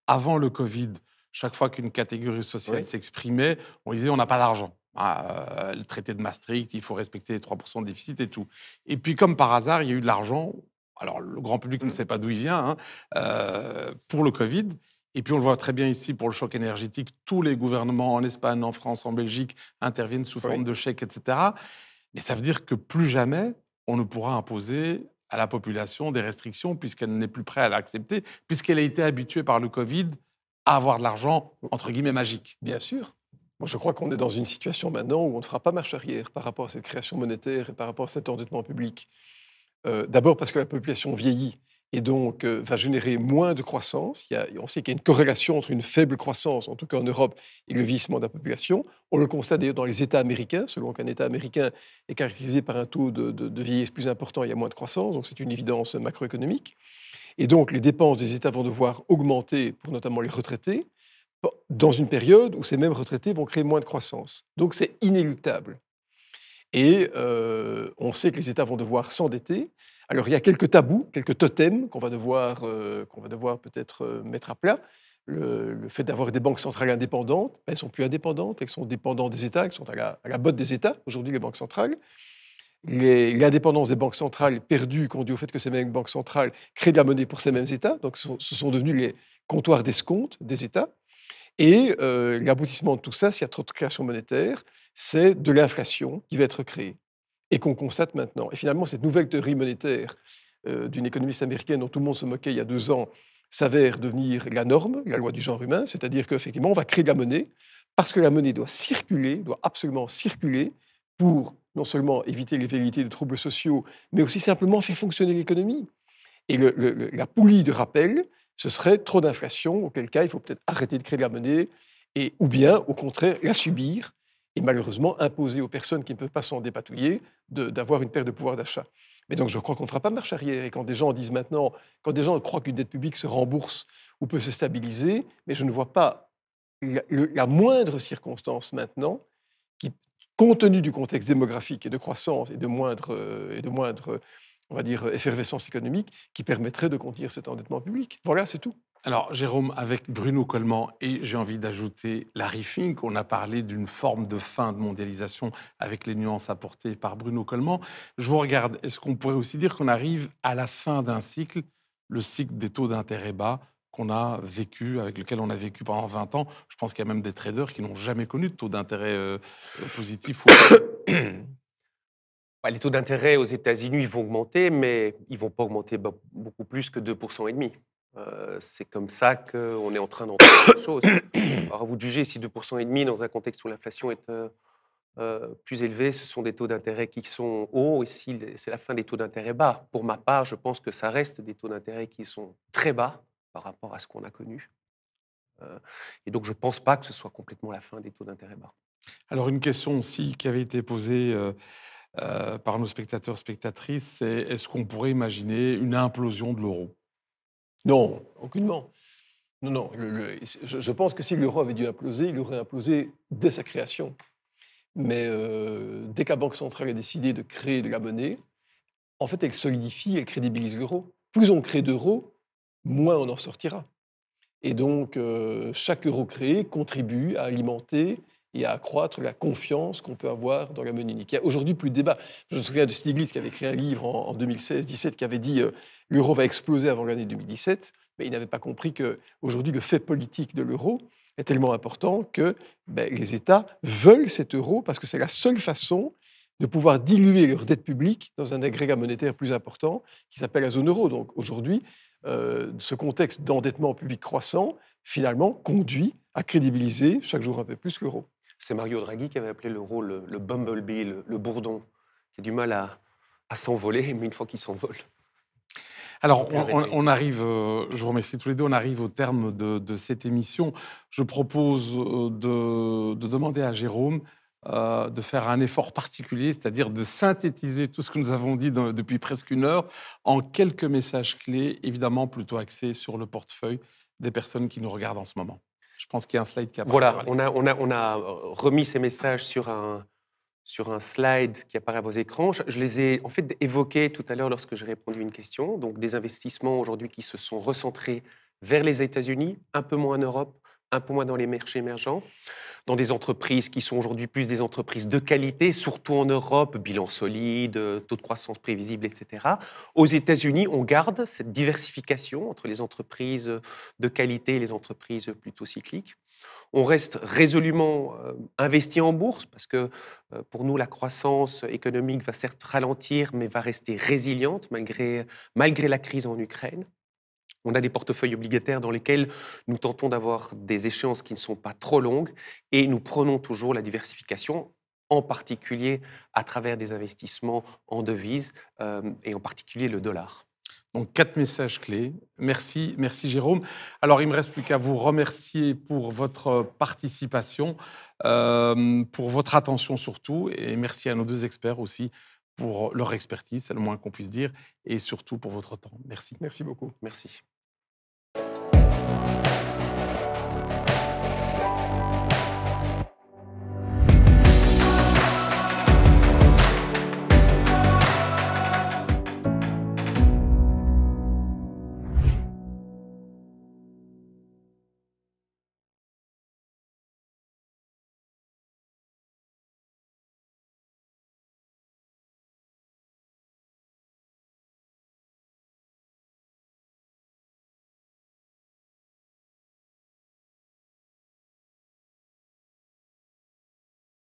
avant le Covid, chaque fois qu'une catégorie sociale s'exprimait, on disait, on n'a pas d'argent. Ah, euh, le traité de Maastricht, il faut respecter les 3% de déficit et tout. Et puis, comme par hasard, il y a eu de l'argent, alors le grand public ne mm. sait pas d'où il vient, hein. euh, pour le Covid. Et puis on le voit très bien ici pour le choc énergétique, tous les gouvernements en Espagne, en France, en Belgique interviennent sous forme de chèques, etc. Mais ça veut dire que plus jamais on ne pourra imposer à la population des restrictions puisqu'elle n'est plus prête à l'accepter, puisqu'elle a été habituée par le Covid à avoir de l'argent, entre guillemets, magique. Bien sûr. Moi, je crois qu'on est dans une situation maintenant où on ne fera pas marche arrière par rapport à cette création monétaire et par rapport à cet endettement public. Euh, d'abord parce que la population vieillit et donc euh, va générer moins de croissance. on sait qu'il y a une corrélation entre une faible croissance, en tout cas en Europe, et le vieillissement de la population. On le constate d'ailleurs dans les États américains, selon qu'un État américain est caractérisé par un taux de, de, de vieillesse plus important, il y a moins de croissance, donc c'est une évidence macroéconomique. Et donc les dépenses des États vont devoir augmenter pour notamment les retraités, dans une période où ces mêmes retraités vont créer moins de croissance. Donc c'est inéluctable. Et euh, on sait que les États vont devoir s'endetter. Alors il y a quelques tabous, quelques totems qu'on va devoir, euh, qu'on va devoir peut-être euh, mettre à plat. Le, fait d'avoir des banques centrales indépendantes, elles ben, elles sont plus indépendantes, elles sont dépendantes des États, elles sont à la, botte des États, aujourd'hui les banques centrales. L'indépendance des banques centrales perdue conduit au fait que ces mêmes banques centrales créent de la monnaie pour ces mêmes États, donc ce sont, ce sont devenus les comptoirs d'escompte des États. Et l'aboutissement de tout ça, s'il y a trop de création monétaire, c'est de l'inflation qui va être créée et qu'on constate maintenant. Et finalement, cette nouvelle théorie monétaire d'une économiste américaine dont tout le monde se moquait il y a deux ans s'avère devenir la norme, la loi du genre humain, c'est-à-dire qu'effectivement, on va créer de la monnaie parce que la monnaie doit circuler, doit absolument circuler pour non seulement éviter les vérités de troubles sociaux, mais aussi simplement faire fonctionner l'économie. Et la poulie de rappel, ce serait trop d'inflation, auquel cas il faut peut-être arrêter de créer la monnaie, et, ou bien au contraire la subir et malheureusement imposer aux personnes qui ne peuvent pas s'en dépatouiller d'avoir une perte de pouvoir d'achat. Mais donc je crois qu'on ne fera pas marche arrière. Et quand des gens disent maintenant, quand des gens croient qu'une dette publique se rembourse ou peut se stabiliser, mais je ne vois pas la, moindre circonstance maintenant qui, compte tenu du contexte démographique et de croissance et de moindre, euh, et de moindre on va dire, effervescence économique qui permettrait de contenir cet endettement public. Voilà, c'est tout. Alors, Jérôme, avec Bruno Coleman, et j'ai envie d'ajouter la Fink, on a parlé d'une forme de fin de mondialisation avec les nuances apportées par Bruno Coleman. Je vous regarde, est-ce qu'on pourrait aussi dire qu'on arrive à la fin d'un cycle, le cycle des taux d'intérêt bas qu'on a vécu, avec lequel on a vécu pendant 20 ans Je pense qu'il y a même des traders qui n'ont jamais connu de taux d'intérêt euh, positif. <coughs> Bah, les taux d'intérêt aux États-Unis vont augmenter, mais ils ne vont pas augmenter beaucoup plus que 2,5%. et demi. Euh, c'est comme ça qu'on est en train d'entendre les <coughs> choses. Alors, vous jugez si 2,5% et demi dans un contexte où l'inflation est euh, euh, plus élevée, ce sont des taux d'intérêt qui sont hauts, et si c'est la fin des taux d'intérêt bas. Pour ma part, je pense que ça reste des taux d'intérêt qui sont très bas par rapport à ce qu'on a connu. et donc, je ne pense pas que ce soit complètement la fin des taux d'intérêt bas. Alors, une question aussi qui avait été posée euh, par nos spectateurs, spectatrices, est-ce qu'on pourrait imaginer une implosion de l'euro Non, aucunement. Non, non. je, pense que si l'euro avait dû imploser, il aurait implosé dès sa création. Mais euh, dès que la Banque centrale a décidé de créer de la monnaie, en fait, elle solidifie, elle crédibilise l'euro. Plus on crée d'euros, moins on en sortira. Et donc, euh, chaque euro créé contribue à alimenter et à accroître la confiance qu'on peut avoir dans la monnaie unique. Il n'y a aujourd'hui plus de débat. Je me souviens de Stiglitz qui avait écrit un livre en, 2016-17 qui avait dit euh, l'euro va exploser avant l'année 2017, mais il n'avait pas compris que aujourd'hui le fait politique de l'euro est tellement important que ben, les États veulent cet euro parce que c'est la seule façon de pouvoir diluer leur dette publique dans un agrégat monétaire plus important qui s'appelle la zone euro. Donc aujourd'hui, euh, ce contexte d'endettement public croissant, finalement, conduit à crédibiliser chaque jour un peu plus l'euro. C'est Mario Draghi qui avait appelé le rôle le bumblebee, le, bourdon, qui a du mal à, s'envoler, mais une fois qu'il s'envole, alors, on, arrive, euh, je vous remercie tous les deux, on arrive au terme de, cette émission. Je propose euh, de, demander à Jérôme euh, de faire un effort particulier, c'est-à-dire de synthétiser tout ce que nous avons dit depuis presque une heure en quelques messages clés, évidemment plutôt axés sur le portefeuille des personnes qui nous regardent en ce moment. Je pense qu'il y a un slide qui apparaît. Voilà, on a, on, a, on a euh, remis ces messages sur un, sur un slide qui apparaît à vos écrans. Je, les ai en fait évoqués tout à l'heure lorsque j'ai répondu à une question. Donc des investissements aujourd'hui qui se sont recentrés vers les États-Unis, un peu moins en Europe, un peu moins dans les marchés émergents, dans des entreprises qui sont aujourd'hui plus des entreprises de qualité, surtout en Europe, bilan solide, taux de croissance prévisible, etc. Aux États-Unis, on garde cette diversification entre les entreprises de qualité et les entreprises plutôt cycliques. On reste résolument euh, investi en bourse parce que euh, pour nous, la croissance économique va certes ralentir, mais va rester résiliente malgré, malgré la crise en Ukraine. On a des portefeuilles obligataires dans lesquels nous tentons d'avoir des échéances qui ne sont pas trop longues et nous prenons toujours la diversification en particulier à travers des investissements en devises euh, et en particulier le dollar. Donc quatre messages clés. Merci, merci Jérôme. Alors il me reste plus qu'à vous remercier pour votre participation, euh, pour votre attention surtout, et merci à nos deux experts aussi pour leur expertise, c'est le moins qu'on puisse dire, et surtout pour votre temps. Merci. Merci beaucoup. Merci.